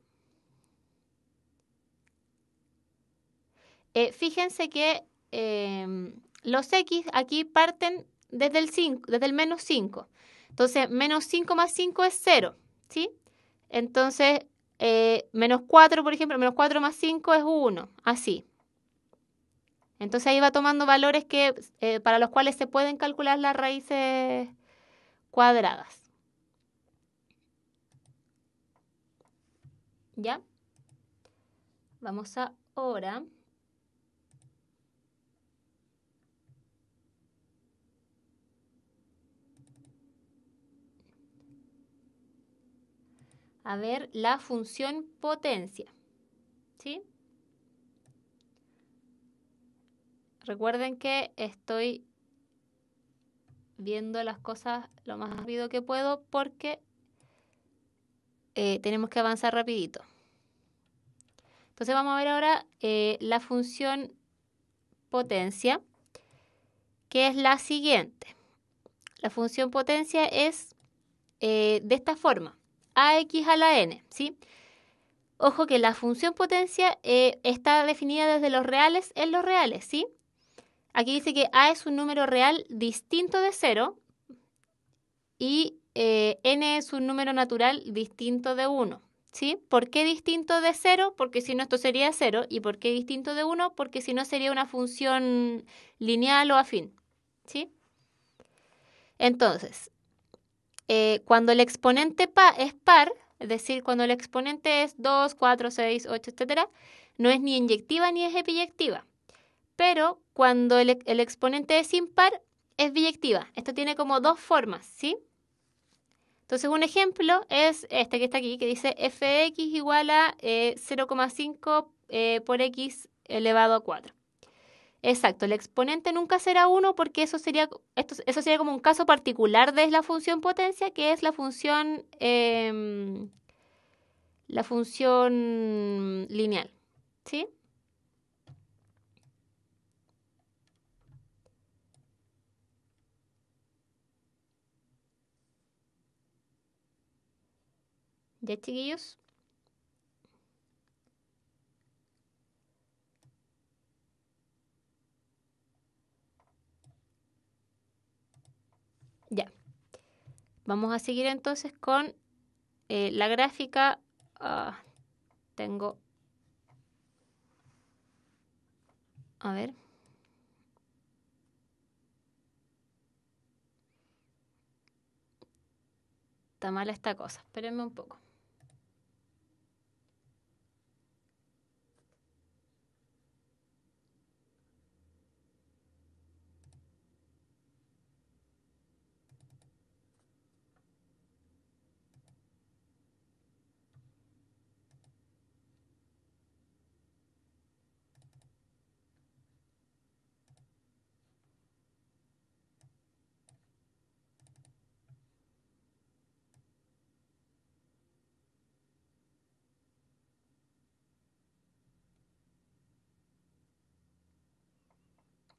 Eh, fíjense que em, los X aquí parten desde el, 5, desde el menos 5. Entonces, menos 5 más 5 es 0, ¿sí? Entonces, eh, menos 4, por ejemplo, menos 4 más 5 es 1, así. Entonces ahí va tomando valores que, eh, para los cuales se pueden calcular las raíces cuadradas. ¿Ya? Vamos ahora a ver la función potencia. ¿Sí? Recuerden que estoy viendo las cosas lo más rápido que puedo porque eh, tenemos que avanzar rapidito. Entonces vamos a ver ahora eh, la función potencia, que es la siguiente. La función potencia es eh, de esta forma, ax a la n, ¿sí? Ojo que la función potencia eh, está definida desde los reales en los reales, ¿sí? Aquí dice que a es un número real distinto de 0 y n es un número natural distinto de 1. ¿sí? ¿Por qué distinto de 0? Porque si no esto sería 0. ¿Y por qué distinto de 1? Porque si no sería una función lineal o afín, ¿sí? Entonces, eh, cuando el exponente pa es par, es decir, cuando el exponente es 2, 4, 6, 8, etc., no es ni inyectiva ni es epiyectiva. Pero cuando el, el exponente es impar, es biyectiva. Esto tiene como dos formas, ¿sí? Entonces, un ejemplo es este que está aquí, que dice fx igual a 0,5 eh, eh, por x elevado a 4. Exacto, el exponente nunca será 1 porque eso sería, eso sería como un caso particular de la función potencia, que es la función, em, la función lineal. ¿Sí? ¿Ya, chiquillos? Ya. Vamos a seguir entonces con eh, la gráfica. Ah, tengo... A ver. Está mala esta cosa. Espérenme un poco.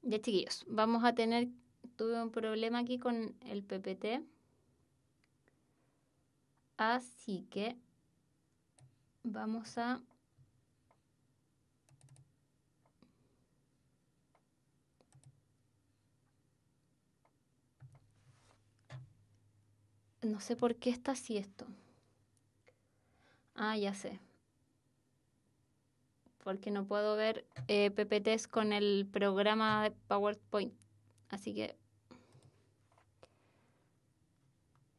Ya chiquillos, vamos a tener, tuve un problema aquí con el PPT. Así que vamos a... No sé por qué está así esto. Ah, ya sé porque no puedo ver eh, PPTs con el programa de PowerPoint. Así que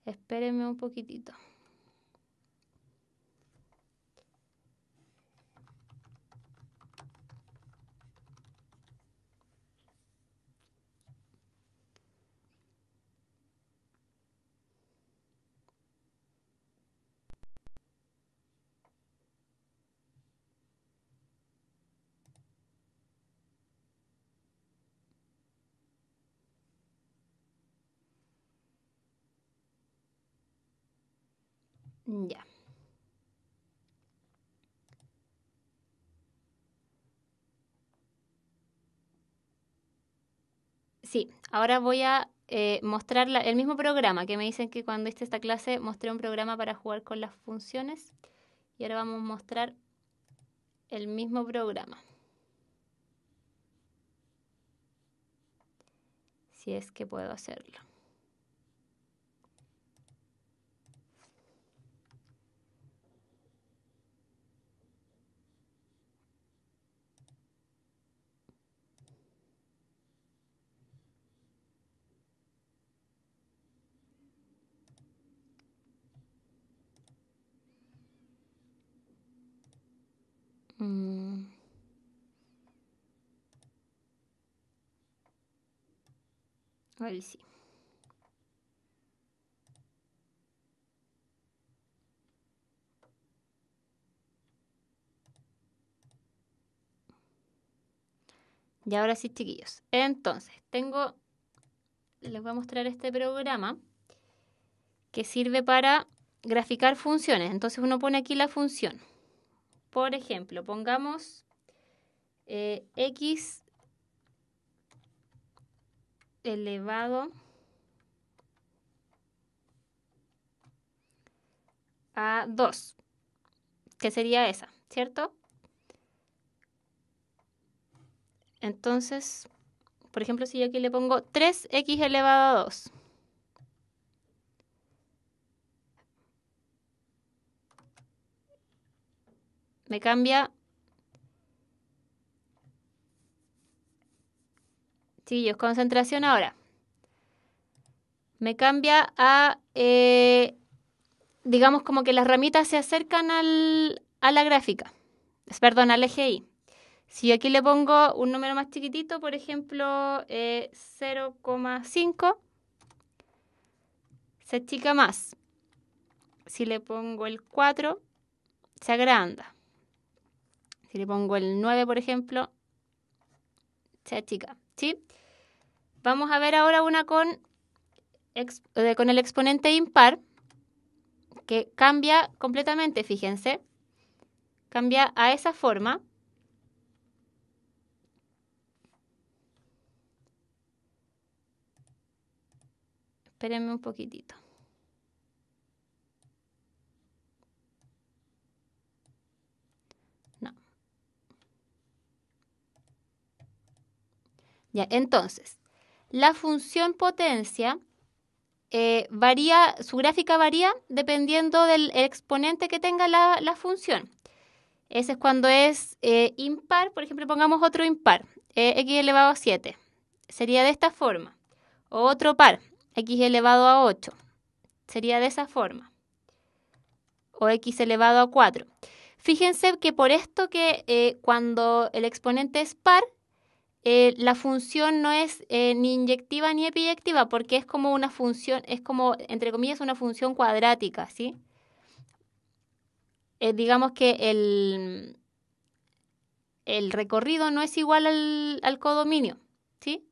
espérenme un poquitito. Ya. Sí, ahora voy a eh, mostrar el mismo programa que me dicen que cuando hice esta clase mostré un programa para jugar con las funciones y ahora vamos a mostrar el mismo programa. Si es que puedo hacerlo. Mm. sí. Y ahora sí, chiquillos. Entonces, tengo. Les voy a mostrar este programa que sirve para graficar funciones. Entonces uno pone aquí la función. Por ejemplo, pongamos eh, x elevado a 2, que sería esa, ¿cierto? Entonces, por ejemplo, si yo aquí le pongo 3x elevado a 2, me cambia. es concentración ahora. Me cambia a, eh, digamos como que las ramitas se acercan al, a la gráfica, perdón, al eje Y. Si aquí le pongo un número más chiquitito, por ejemplo, 0,5, eh, se achica más. Si le pongo el 4, se agranda. Si le pongo el 9, por ejemplo, se ¿sí? Vamos a ver ahora una con, eh, con el exponente impar, que cambia completamente, fíjense. Cambia a esa forma. Espérenme un poquitito. entonces, la función potencia eh, varía, su gráfica varía dependiendo del exponente que tenga la, función. Ese es cuando es eh, impar, por ejemplo, pongamos otro impar, eh, x elevado a 7. Sería de esta forma. O otro par, x elevado a 8. Sería de esa forma. O x elevado a 4. Fíjense que por esto que cuando el exponente es par, eh, la función no es eh, ni inyectiva ni epiyectiva porque es como una función, es como, entre comillas, una función cuadrática, ¿sí? Eh, digamos que el, el recorrido no es igual al, codominio, ¿sí?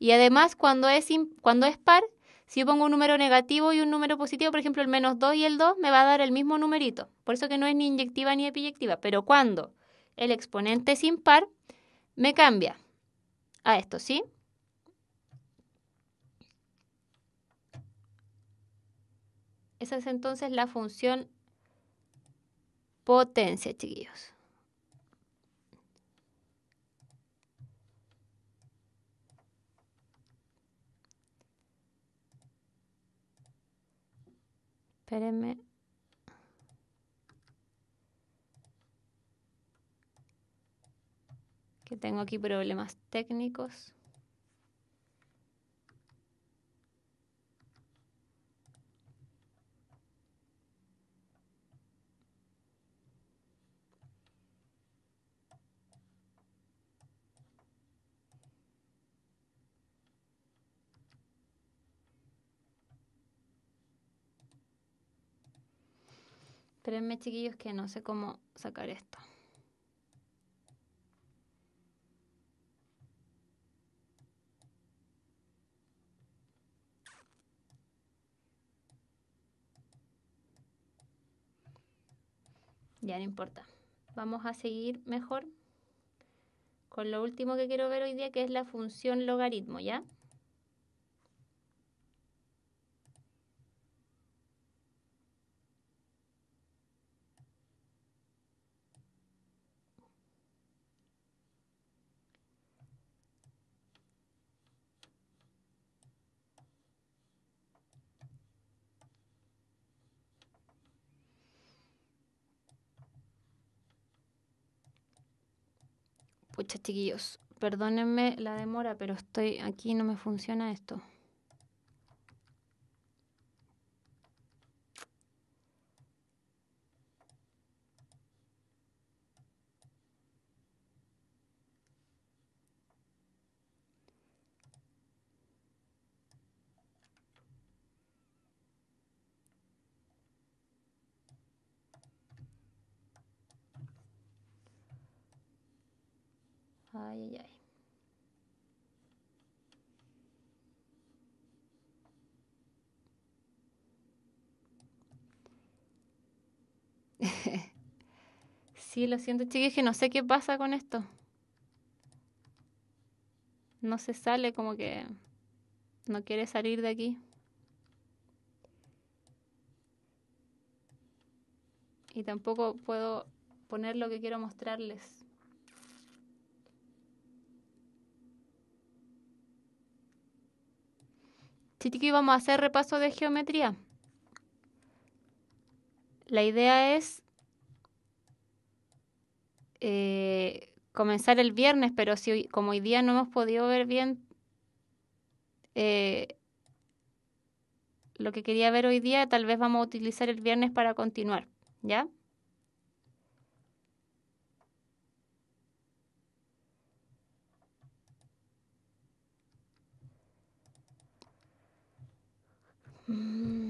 Y además cuando es, cuando es par, si yo pongo un número negativo y un número positivo, por ejemplo, el menos 2 y el 2 me va a dar el mismo numerito. Por eso que no es ni inyectiva ni epiyectiva. Pero cuando el exponente es impar, me cambia a esto, ¿sí? Esa es entonces la función potencia, chiquillos. Espérenme. tengo aquí problemas técnicos. Espérenme chiquillos que no sé cómo sacar esto. ya no importa. Vamos a seguir mejor con lo último que quiero ver hoy día, que es la función logaritmo, ¿ya? chiquillos, perdónenme la demora, pero estoy aquí, no me funciona esto. Sí, lo siento, chiquillos, que no sé qué pasa con esto. No se sale, como que no quiere salir de aquí. Y tampoco puedo poner lo que quiero mostrarles. Chiqui, vamos a hacer repaso de geometría. La idea es eh, comenzar el viernes, pero si como hoy día no hemos podido ver bien eh, lo que quería ver hoy día, tal vez vamos a utilizar el viernes para continuar, ¿ya? Mm.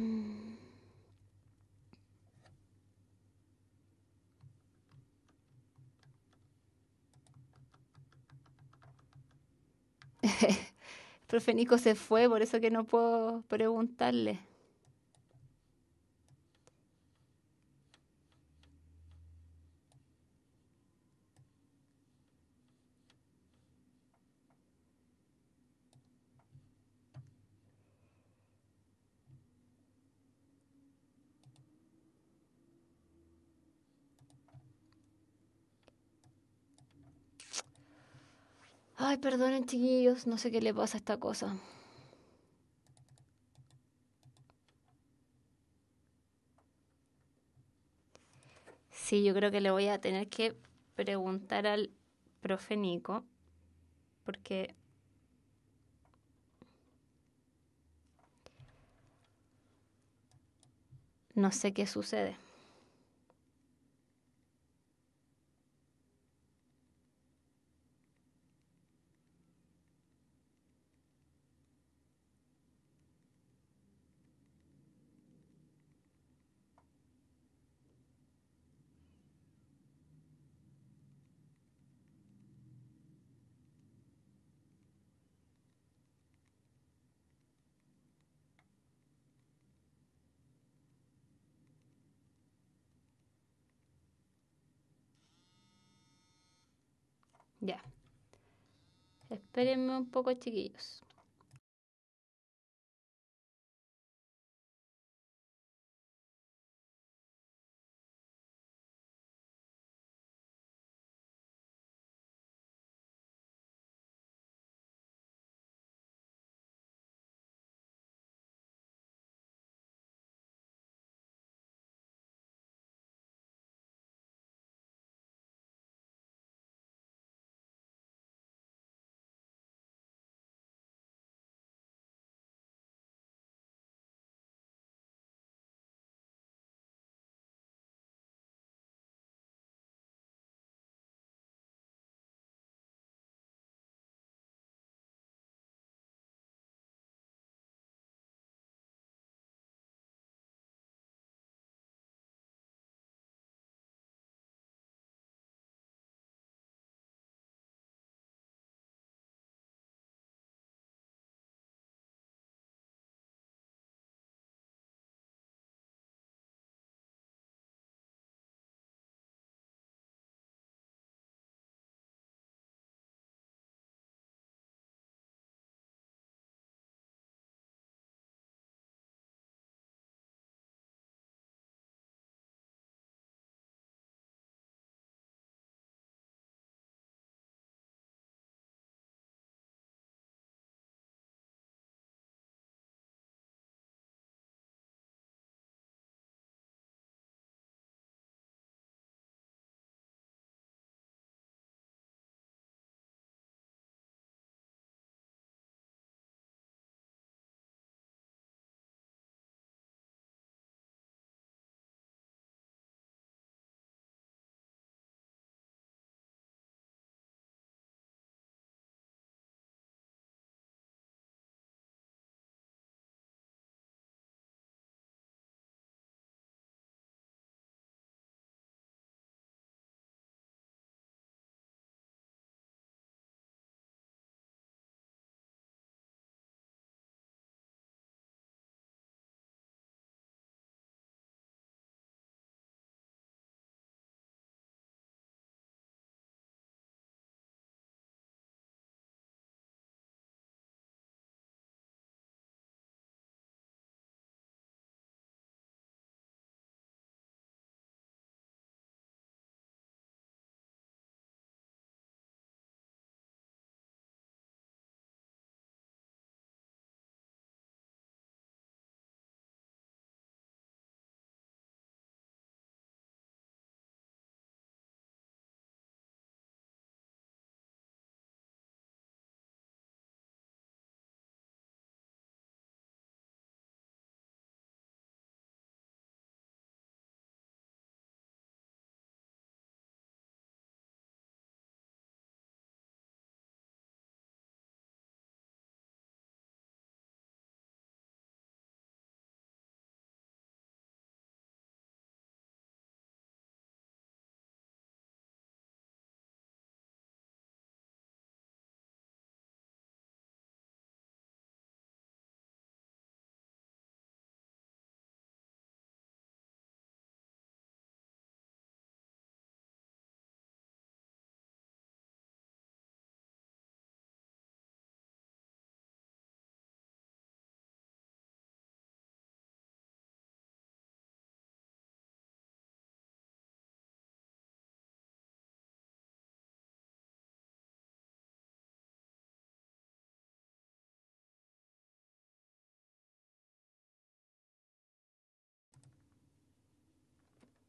el profe Nico se fue, por eso que no puedo preguntarle. Ay, perdonen chiquillos, no sé qué le pasa a esta cosa. Sí, yo creo que le voy a tener que preguntar al profe Nico, porque no sé qué sucede. Ya. Espérenme un poco, chiquillos.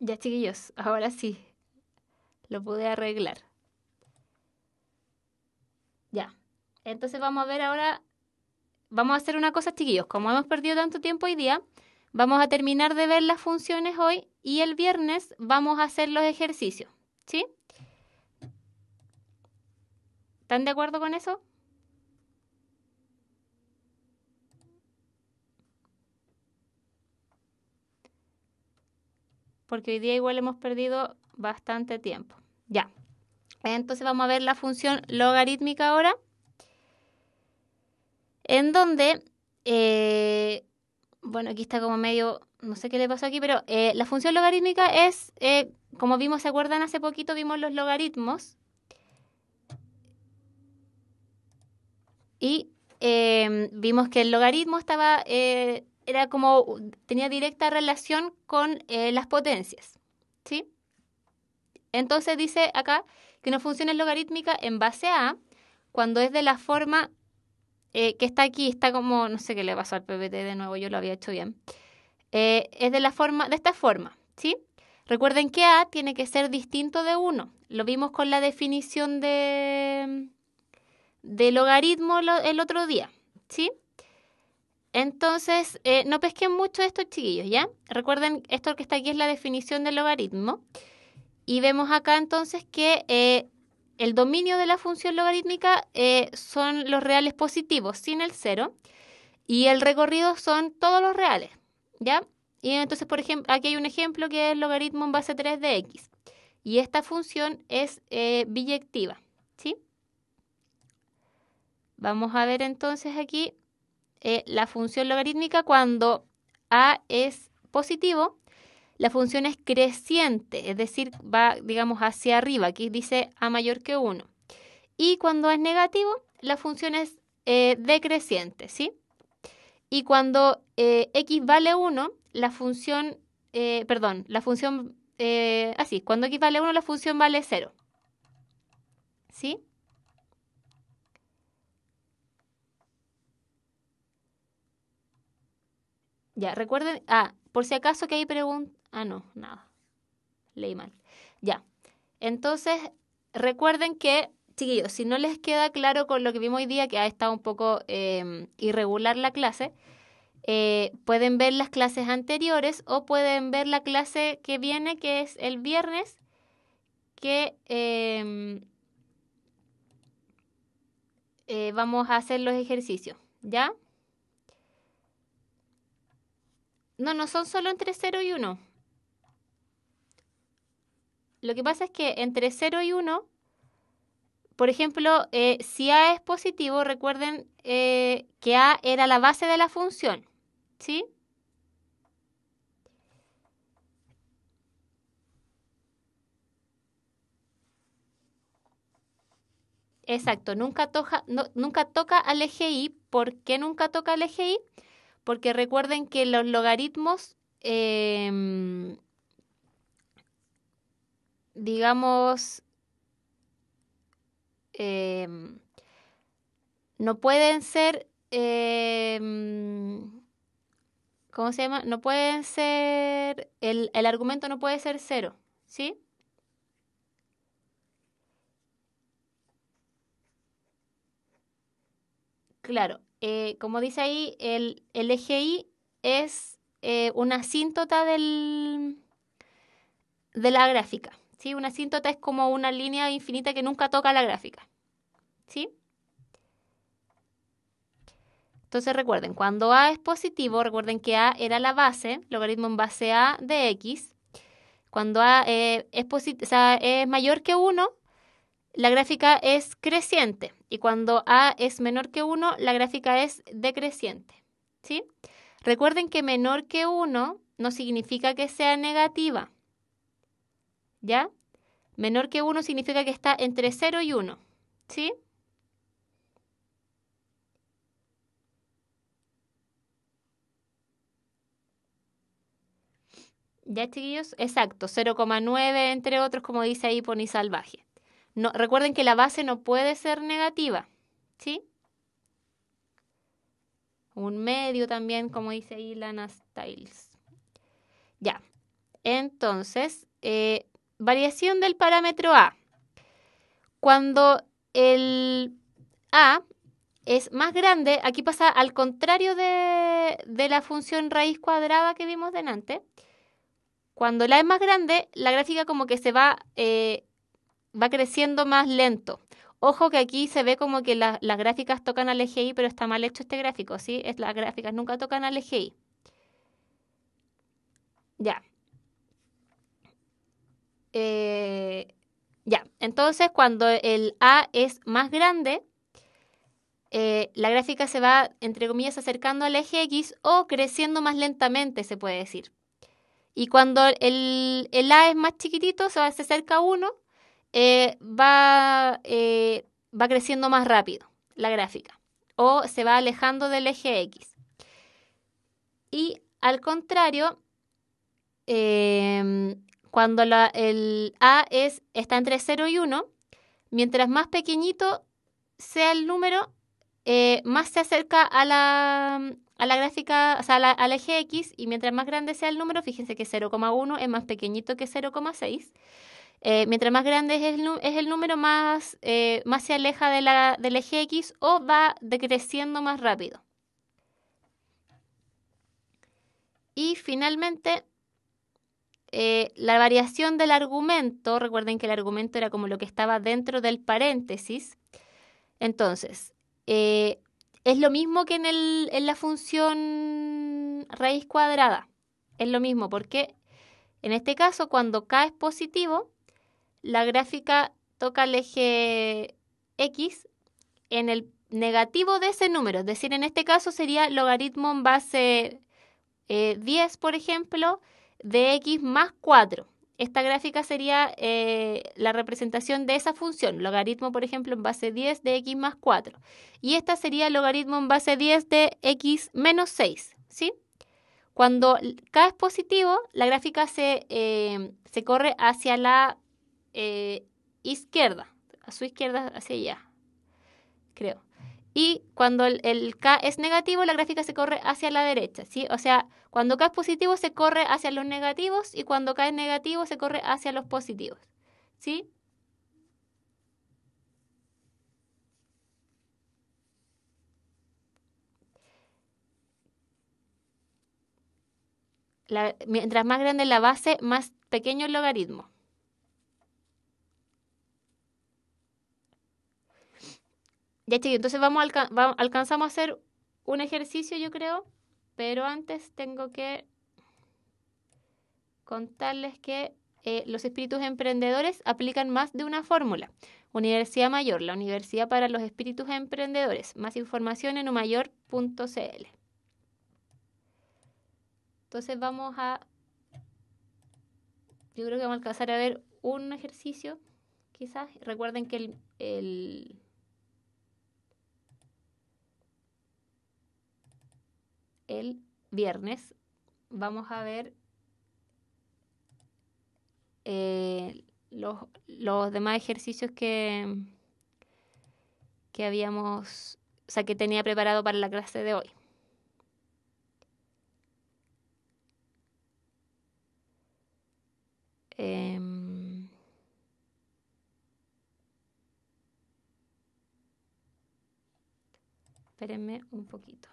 Ya chiquillos, ahora sí. Lo pude arreglar. Ya. Entonces vamos a ver ahora... Vamos a hacer una cosa, chiquillos. Como hemos perdido tanto tiempo hoy día, vamos a terminar de ver las funciones hoy y el viernes vamos a hacer los ejercicios. ¿Sí? ¿Están de acuerdo con eso? porque hoy día igual hemos perdido bastante tiempo. Ya. Entonces vamos a ver la función logarítmica ahora, en donde, eh, bueno, aquí está como medio, no sé qué le pasó aquí, pero eh, la función logarítmica es, eh, como vimos, ¿se acuerdan? Hace poquito vimos los logaritmos. Y vimos que el logaritmo estaba era como, tenía directa relación con eh, las potencias, ¿sí? Entonces dice acá que una función es logarítmica en base a cuando es de la forma eh, que está aquí, está como, no sé qué le pasó al PPT de nuevo, yo lo había hecho bien. Eh, es de la forma, de esta forma, ¿sí? Recuerden que A tiene que ser distinto de 1. Lo vimos con la definición de, logaritmo el otro día, ¿sí? Entonces, eh, no pesquen mucho estos chiquillos, ¿ya? Recuerden, esto que está aquí es la definición del logaritmo. Y vemos acá entonces que eh, el dominio de la función logarítmica eh, son los reales positivos, sin el cero. Y el recorrido son todos los reales, ¿ya? Y entonces, por ejemplo, aquí hay un ejemplo que es el logaritmo en base 3 de x. Y esta función es biyectiva, ¿sí? Vamos a ver entonces aquí eh, la función logarítmica cuando a es positivo, la función es creciente, es decir, va, digamos, hacia arriba, aquí dice a mayor que 1. Y cuando es negativo, la función es eh, decreciente, ¿sí? Y cuando eh, x vale 1, la función, perdón, la función, así, cuando x vale 1, la función vale 0, ¿sí? Ya, recuerden, ah, por si acaso que hay preguntas, ah, no, nada, leí mal. Ya, entonces recuerden que, chiquillos, si no les queda claro con lo que vimos hoy día, que ha estado un poco em, irregular la clase, eh, pueden ver las clases anteriores o pueden ver la clase que viene, que es el viernes, que em, eh, vamos a hacer los ejercicios, ¿ya? No, no son solo entre 0 y 1. Lo que pasa es que entre 0 y 1, por ejemplo, eh, si A es positivo, recuerden eh, que A era la base de la función. ¿Sí? Exacto, nunca, no, nunca toca al eje Y. ¿Por qué nunca toca al eje Y? porque recuerden que los logaritmos, eh, digamos, em, no pueden ser, eh, ¿cómo se llama? No pueden ser, el, el argumento no puede ser cero, ¿sí? Claro, eh, como dice ahí, el, eje Y es eh, una asíntota del, de la gráfica. ¿sí? Una asíntota es como una línea infinita que nunca toca la gráfica. ¿sí? Entonces recuerden, cuando A es positivo, recuerden que A era la base, logaritmo en base A de X. Cuando A eh, es, es mayor que 1, la gráfica es creciente y cuando A es menor que 1, la gráfica es decreciente. ¿sí? Recuerden que menor que 1 no significa que sea negativa. ¿Ya? Menor que 1 significa que está entre 0 y 1. ¿Sí? ¿Ya, chiquillos? Exacto, 0,9 entre otros, como dice ahí Pony Salvaje recuerden que la base no puede ser negativa, ¿sí? Un medio también, como dice ahí Lana Stiles. Ya, entonces, eh, variación del parámetro A. Cuando el A es más grande, aquí pasa al contrario de, la función raíz cuadrada que vimos delante. Cuando la es más grande, la gráfica como que se va eh, va creciendo más lento. Ojo que aquí se ve como que las gráficas tocan al eje Y, pero está mal hecho este gráfico, ¿sí? Es, las gráficas nunca tocan al eje Y. Ya. Eh, ya, entonces cuando el A es más grande, eh, la gráfica se va, entre comillas, acercando al eje X o creciendo más lentamente, se puede decir. Y cuando el, el A es más chiquitito, se acerca a 1, eh, eh, va, creciendo más rápido la gráfica o se va alejando del eje X. Y al contrario, em, cuando la, el A es, está entre 0 y 1, mientras más pequeñito sea el número, eh, más se acerca a la, gráfica, o sea, al eje X, y mientras más grande sea el número, fíjense que 0,1 es más pequeñito que 0,6, eh, mientras más grande es el, número, eh, más, se aleja de la, del eje X o va decreciendo más rápido. Y finalmente, eh, la variación del argumento, recuerden que el argumento era como lo que estaba dentro del paréntesis. Entonces, es lo mismo que en, en la función raíz cuadrada. Es lo mismo porque en este caso, cuando k es positivo, la gráfica toca el eje X en el negativo de ese número, es decir, en este caso sería logaritmo en base 10, eh, por ejemplo, de x más 4. Esta gráfica sería eh, la representación de esa función, logaritmo, por ejemplo, en base 10 de x más 4. Y esta sería logaritmo en base 10 de x menos 6, ¿sí? Cuando k es positivo, la gráfica eh, se corre hacia la eh, izquierda, a su izquierda hacia allá, creo. Y cuando el, K es negativo, la gráfica se corre hacia la derecha, ¿sí? O sea, cuando K es positivo, se corre hacia los negativos y cuando K es negativo, se corre hacia los positivos, ¿sí? mientras más grande la base, más pequeño el logaritmo. Ya, chicos, entonces vamos, a alcanzamos a hacer un ejercicio, yo creo, pero antes tengo que contarles que eh, los espíritus emprendedores aplican más de una fórmula. Universidad Mayor, la Universidad para los Espíritus Emprendedores. Más información en umayor.cl. Entonces vamos a... Yo creo que vamos a alcanzar a ver un ejercicio, quizás. Recuerden que el el viernes vamos a ver eh, los, los, demás ejercicios que, que habíamos, o sea, que tenía preparado para la clase de hoy. Em, espérenme un poquito.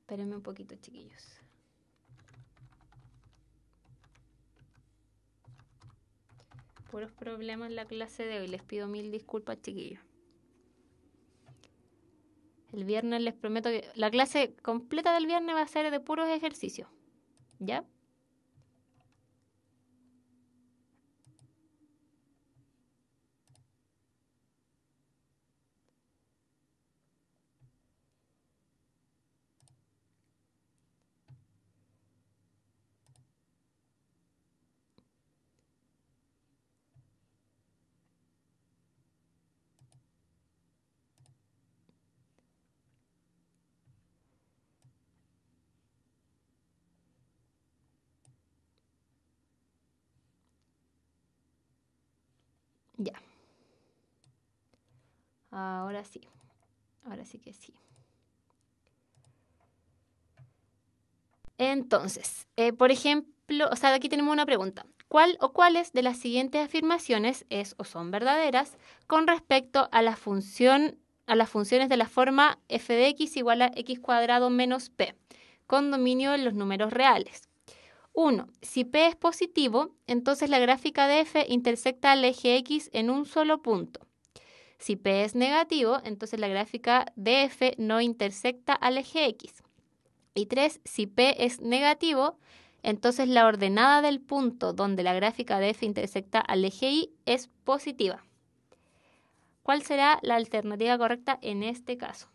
Espérenme un poquito, chiquillos. puros problemas en la clase de hoy. Les pido mil disculpas, chiquillos. El viernes les prometo que la clase completa del viernes va a ser de puros ejercicios. ¿Ya? Ahora sí, ahora sí que sí. Entonces, eh, por ejemplo, o sea, aquí tenemos una pregunta. ¿Cuál o cuáles de las siguientes afirmaciones es o son verdaderas con respecto a la función a las funciones de la forma f de x igual a x cuadrado menos p, con dominio en los números reales? Uno, Si p es positivo, entonces la gráfica de f intersecta al eje x en un solo punto. Si P es negativo, entonces la gráfica de F no intersecta al eje X. Y 3, si P es negativo, entonces la ordenada del punto donde la gráfica de F intersecta al eje Y es positiva. ¿Cuál será la alternativa correcta en este caso?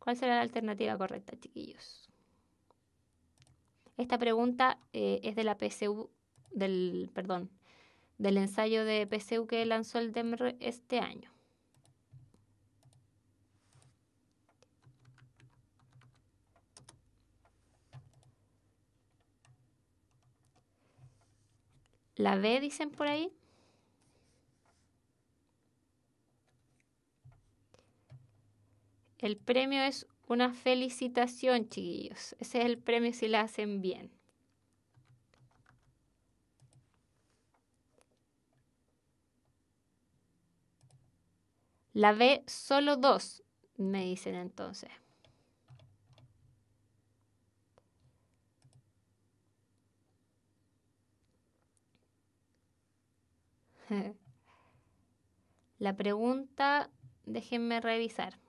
¿Cuál será la alternativa correcta, chiquillos? Esta pregunta eh, es de la PCU, del, perdón, del ensayo de PCU que lanzó el DEMR este año. ¿La B dicen por ahí? El premio es una felicitación, chiquillos. Ese es el premio si la hacen bien. La ve solo dos, me dicen entonces. La pregunta, déjenme revisar.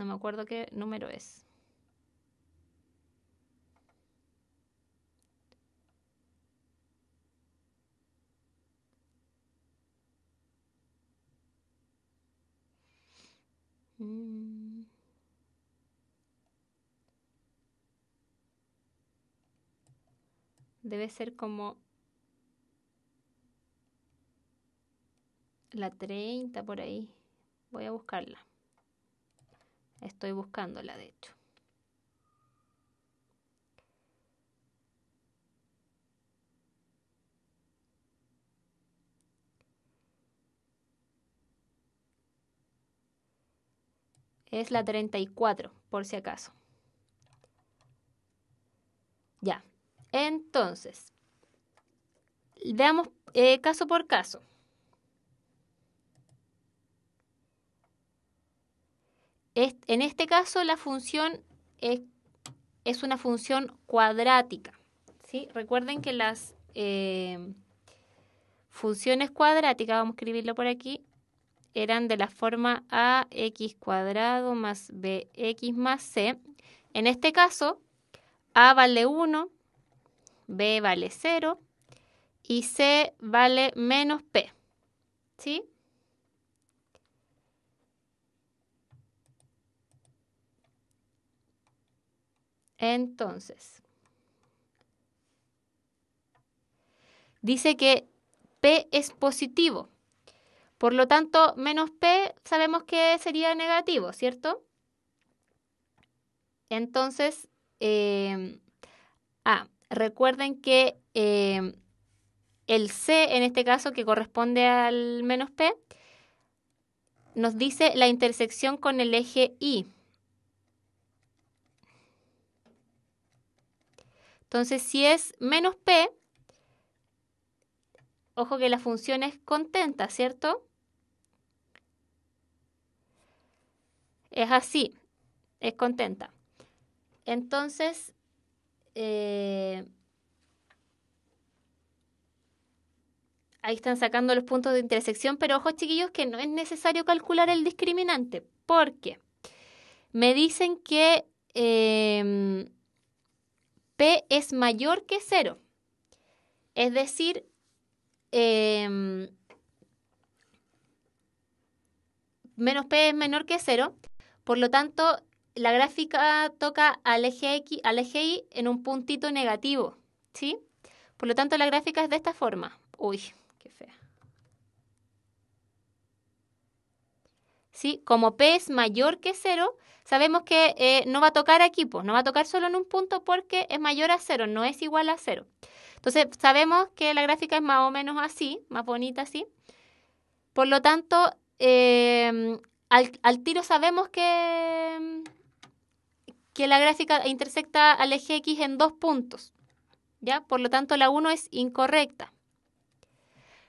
No me acuerdo qué número es. Mm. Debe ser como la 30 por ahí. Voy a buscarla. Estoy buscándola, de hecho. Es la 34, por si acaso. Ya. Entonces, veamos eh, caso por caso. en este caso la función es, una función cuadrática. ¿sí? Recuerden que las eh, funciones cuadráticas, vamos a escribirlo por aquí, eran de la forma ax cuadrado más bx más c. En este caso, a vale 1, b vale 0 y c vale menos p. ¿Sí? Entonces, dice que P es positivo. Por lo tanto, menos P sabemos que sería negativo, ¿cierto? Entonces, em, ah, recuerden que em, el C, en este caso, que corresponde al menos P, nos dice la intersección con el eje Y. Entonces, si es menos P, ojo que la función es contenta, ¿cierto? Es así, es contenta. Entonces, eh, ahí están sacando los puntos de intersección, pero ojo chiquillos que no es necesario calcular el discriminante, porque me dicen que em, P es mayor que cero. Es decir, em, menos P es menor que cero. Por lo tanto, la gráfica toca al eje, X, al eje Y en un puntito negativo. ¿sí? Por lo tanto, la gráfica es de esta forma. Uy, qué fea. ¿Sí? Como P es mayor que cero, sabemos que eh, no va a tocar aquí, pues no va a tocar solo en un punto porque es mayor a cero, no es igual a cero. Entonces sabemos que la gráfica es más o menos así, más bonita así. Por lo tanto, em, al, tiro sabemos que, que la gráfica intersecta al eje X en dos puntos. ¿ya? Por lo tanto, la 1 es incorrecta.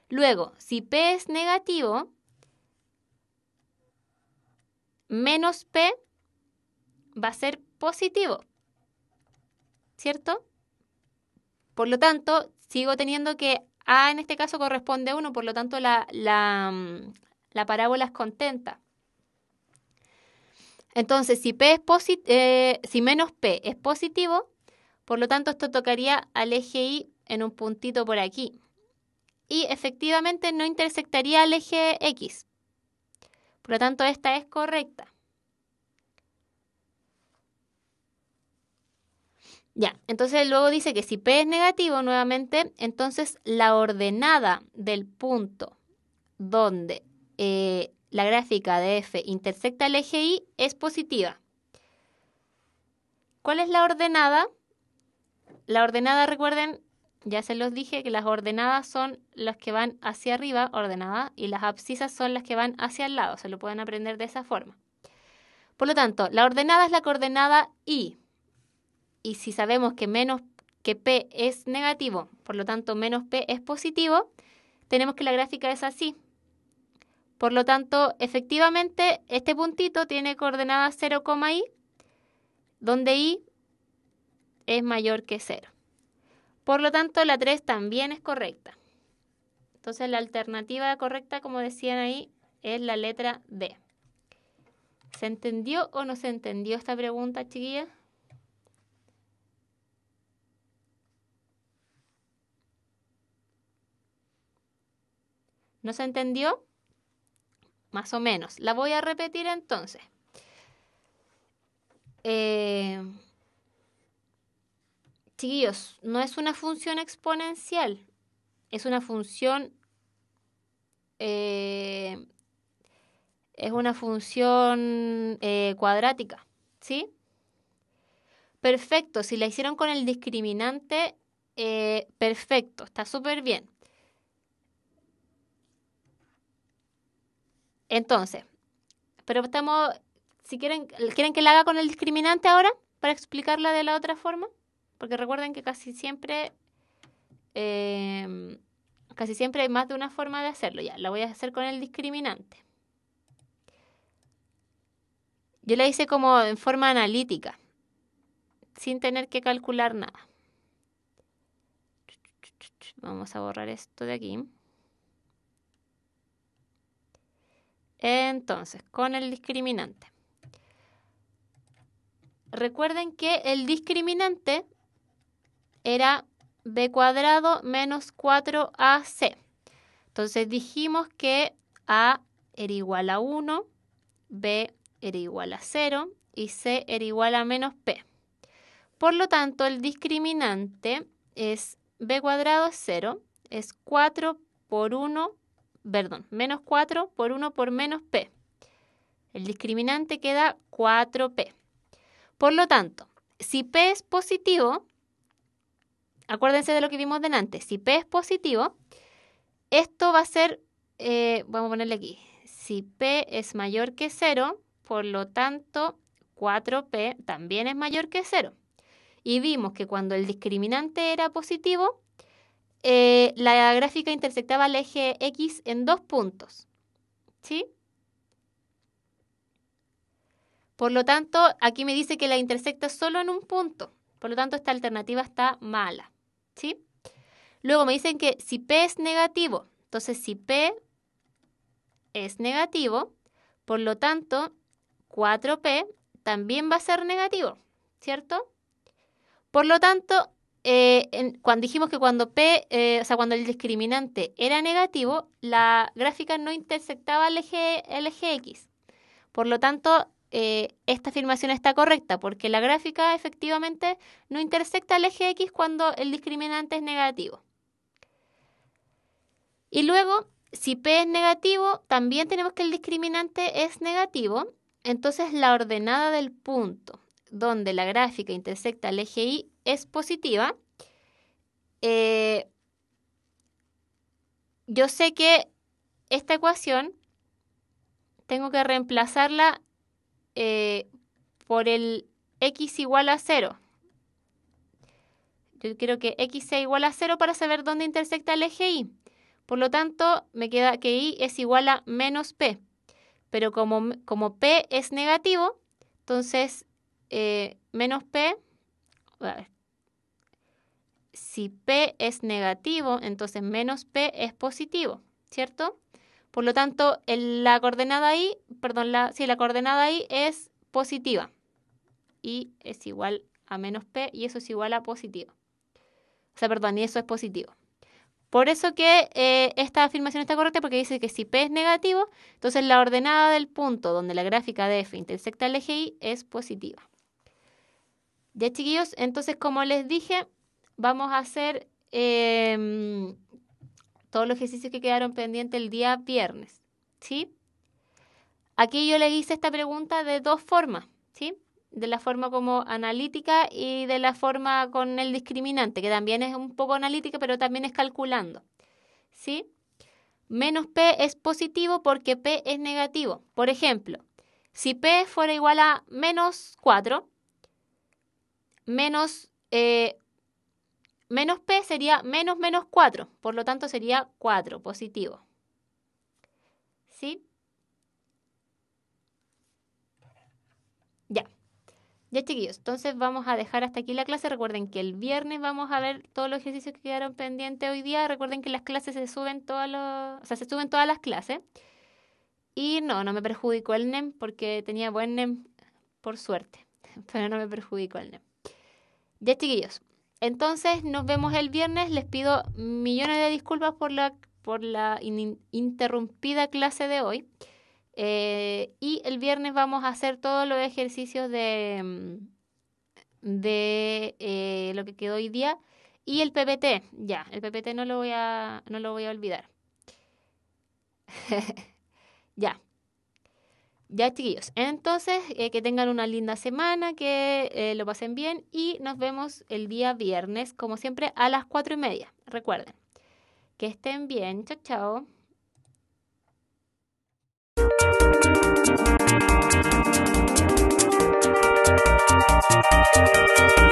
Luego, si P es negativo, menos P va a ser positivo. ¿Cierto? Por lo tanto, sigo teniendo que A en este caso corresponde a 1, por lo tanto la, mm, la, parábola es contenta. Entonces, si, P es eh, si menos P es positivo, por lo tanto esto tocaría al eje Y en un puntito por aquí. Y efectivamente no intersectaría al eje X. Por lo tanto, esta es correcta. Ya, entonces luego dice que si P es negativo nuevamente, entonces la ordenada del punto donde eh, la gráfica de F intersecta el eje Y es positiva. ¿Cuál es la ordenada? La ordenada, recuerden, ya se los dije que las ordenadas son las que van hacia arriba, ordenada, y las abscisas son las que van hacia el lado, se lo pueden aprender de esa forma. Por lo tanto, la ordenada es la coordenada Y y si sabemos que menos que P es negativo, por lo tanto menos P es positivo, tenemos que la gráfica es así. Por lo tanto, efectivamente, este puntito tiene coordenadas 0,i, donde i es mayor que 0. Por lo tanto, la 3 también es correcta. Entonces, la alternativa correcta, como decían ahí, es la letra D. ¿Se entendió o no se entendió esta pregunta, chiquillas? ¿No se entendió? Más o menos. La voy a repetir entonces. Eh, chiquillos, no es una función exponencial, es una función... Eh, es una función eh, cuadrática, ¿sí? Perfecto, si la hicieron con el discriminante, perfecto, está súper bien. Entonces, pero estamos, si quieren, ¿quieren que la haga con el discriminante ahora para explicarla de la otra forma? Porque recuerden que casi siempre, em, casi siempre hay más de una forma de hacerlo. Ya, la voy a hacer con el discriminante. Yo la hice como en forma analítica, sin tener que calcular nada. Vamos a borrar esto de aquí. Entonces, con el discriminante. Recuerden que el discriminante era b cuadrado menos 4ac. Entonces dijimos que a era igual a 1, b era igual a 0 y c era igual a menos p. Por lo tanto, el discriminante es b cuadrado es 0, es 4 por 1 perdón, menos 4 por 1 por menos p. El discriminante queda 4p. Por lo tanto, si p es positivo, acuérdense de lo que vimos delante, si p es positivo, esto va a ser, eh, vamos a ponerle aquí, si p es mayor que 0, por lo tanto, 4p también es mayor que 0. Y vimos que cuando el discriminante era positivo, eh, la gráfica intersectaba el eje X en dos puntos. ¿Sí? Por lo tanto, aquí me dice que la intersecta solo en un punto. Por lo tanto, esta alternativa está mala. ¿Sí? Luego me dicen que si P es negativo, entonces si P es negativo, por lo tanto, 4P también va a ser negativo, ¿cierto? Por lo tanto, eh, cuando dijimos que cuando P, eh, o sea, cuando el discriminante era negativo, la gráfica no intersectaba el eje, eje X. Por lo tanto, eh, esta afirmación está correcta, porque la gráfica efectivamente no intersecta el eje X cuando el discriminante es negativo. Y luego, si P es negativo, también tenemos que el discriminante es negativo, entonces la ordenada del punto donde la gráfica intersecta el eje Y es positiva. Eh, yo sé que esta ecuación tengo que reemplazarla eh, por el x igual a 0. Yo quiero que x sea igual a 0 para saber dónde intersecta el eje y. Por lo tanto, me queda que y es igual a menos p. Pero como, como p es negativo, entonces eh, menos p, si P es negativo, entonces menos P es positivo, ¿cierto? Por lo tanto, la coordenada I perdón, la, la coordenada es positiva. Y es igual a menos P y eso es igual a positivo. O sea, perdón, y eso es positivo. Por eso que eh, esta afirmación está correcta porque dice que si P es negativo, entonces la ordenada del punto donde la gráfica de F intersecta el eje Y es positiva. Ya chiquillos, entonces como les dije, vamos a hacer em, todos los ejercicios que quedaron pendientes el día viernes, ¿sí? Aquí yo le hice esta pregunta de dos formas, ¿sí? De la forma como analítica y de la forma con el discriminante, que también es un poco analítica, pero también es calculando, ¿sí? Menos P es positivo porque P es negativo. Por ejemplo, si P fuera igual a menos 4, menos eh, menos P sería menos menos 4, por lo tanto sería 4 positivo. ¿Sí? Ya. Ya chiquillos, entonces vamos a dejar hasta aquí la clase. Recuerden que el viernes vamos a ver todos los ejercicios que quedaron pendientes hoy día. Recuerden que las clases se suben todas los, se suben todas las clases. Y no, no me perjudicó el NEM porque tenía buen NEM por suerte, pero no me perjudicó el NEM. Ya chiquillos, entonces nos vemos el viernes. Les pido millones de disculpas por la, por la interrumpida clase de hoy. Eh, y el viernes vamos a hacer todos los ejercicios de, mm, de eh, lo que quedó hoy día. Y el PPT, ya, el PPT no lo voy a, no lo voy a olvidar. ya. Ya, chiquillos. Entonces, eh, que tengan una linda semana, que eh, lo pasen bien y nos vemos el día viernes, como siempre, a las cuatro y media. Recuerden, que estén bien. Chao, chao.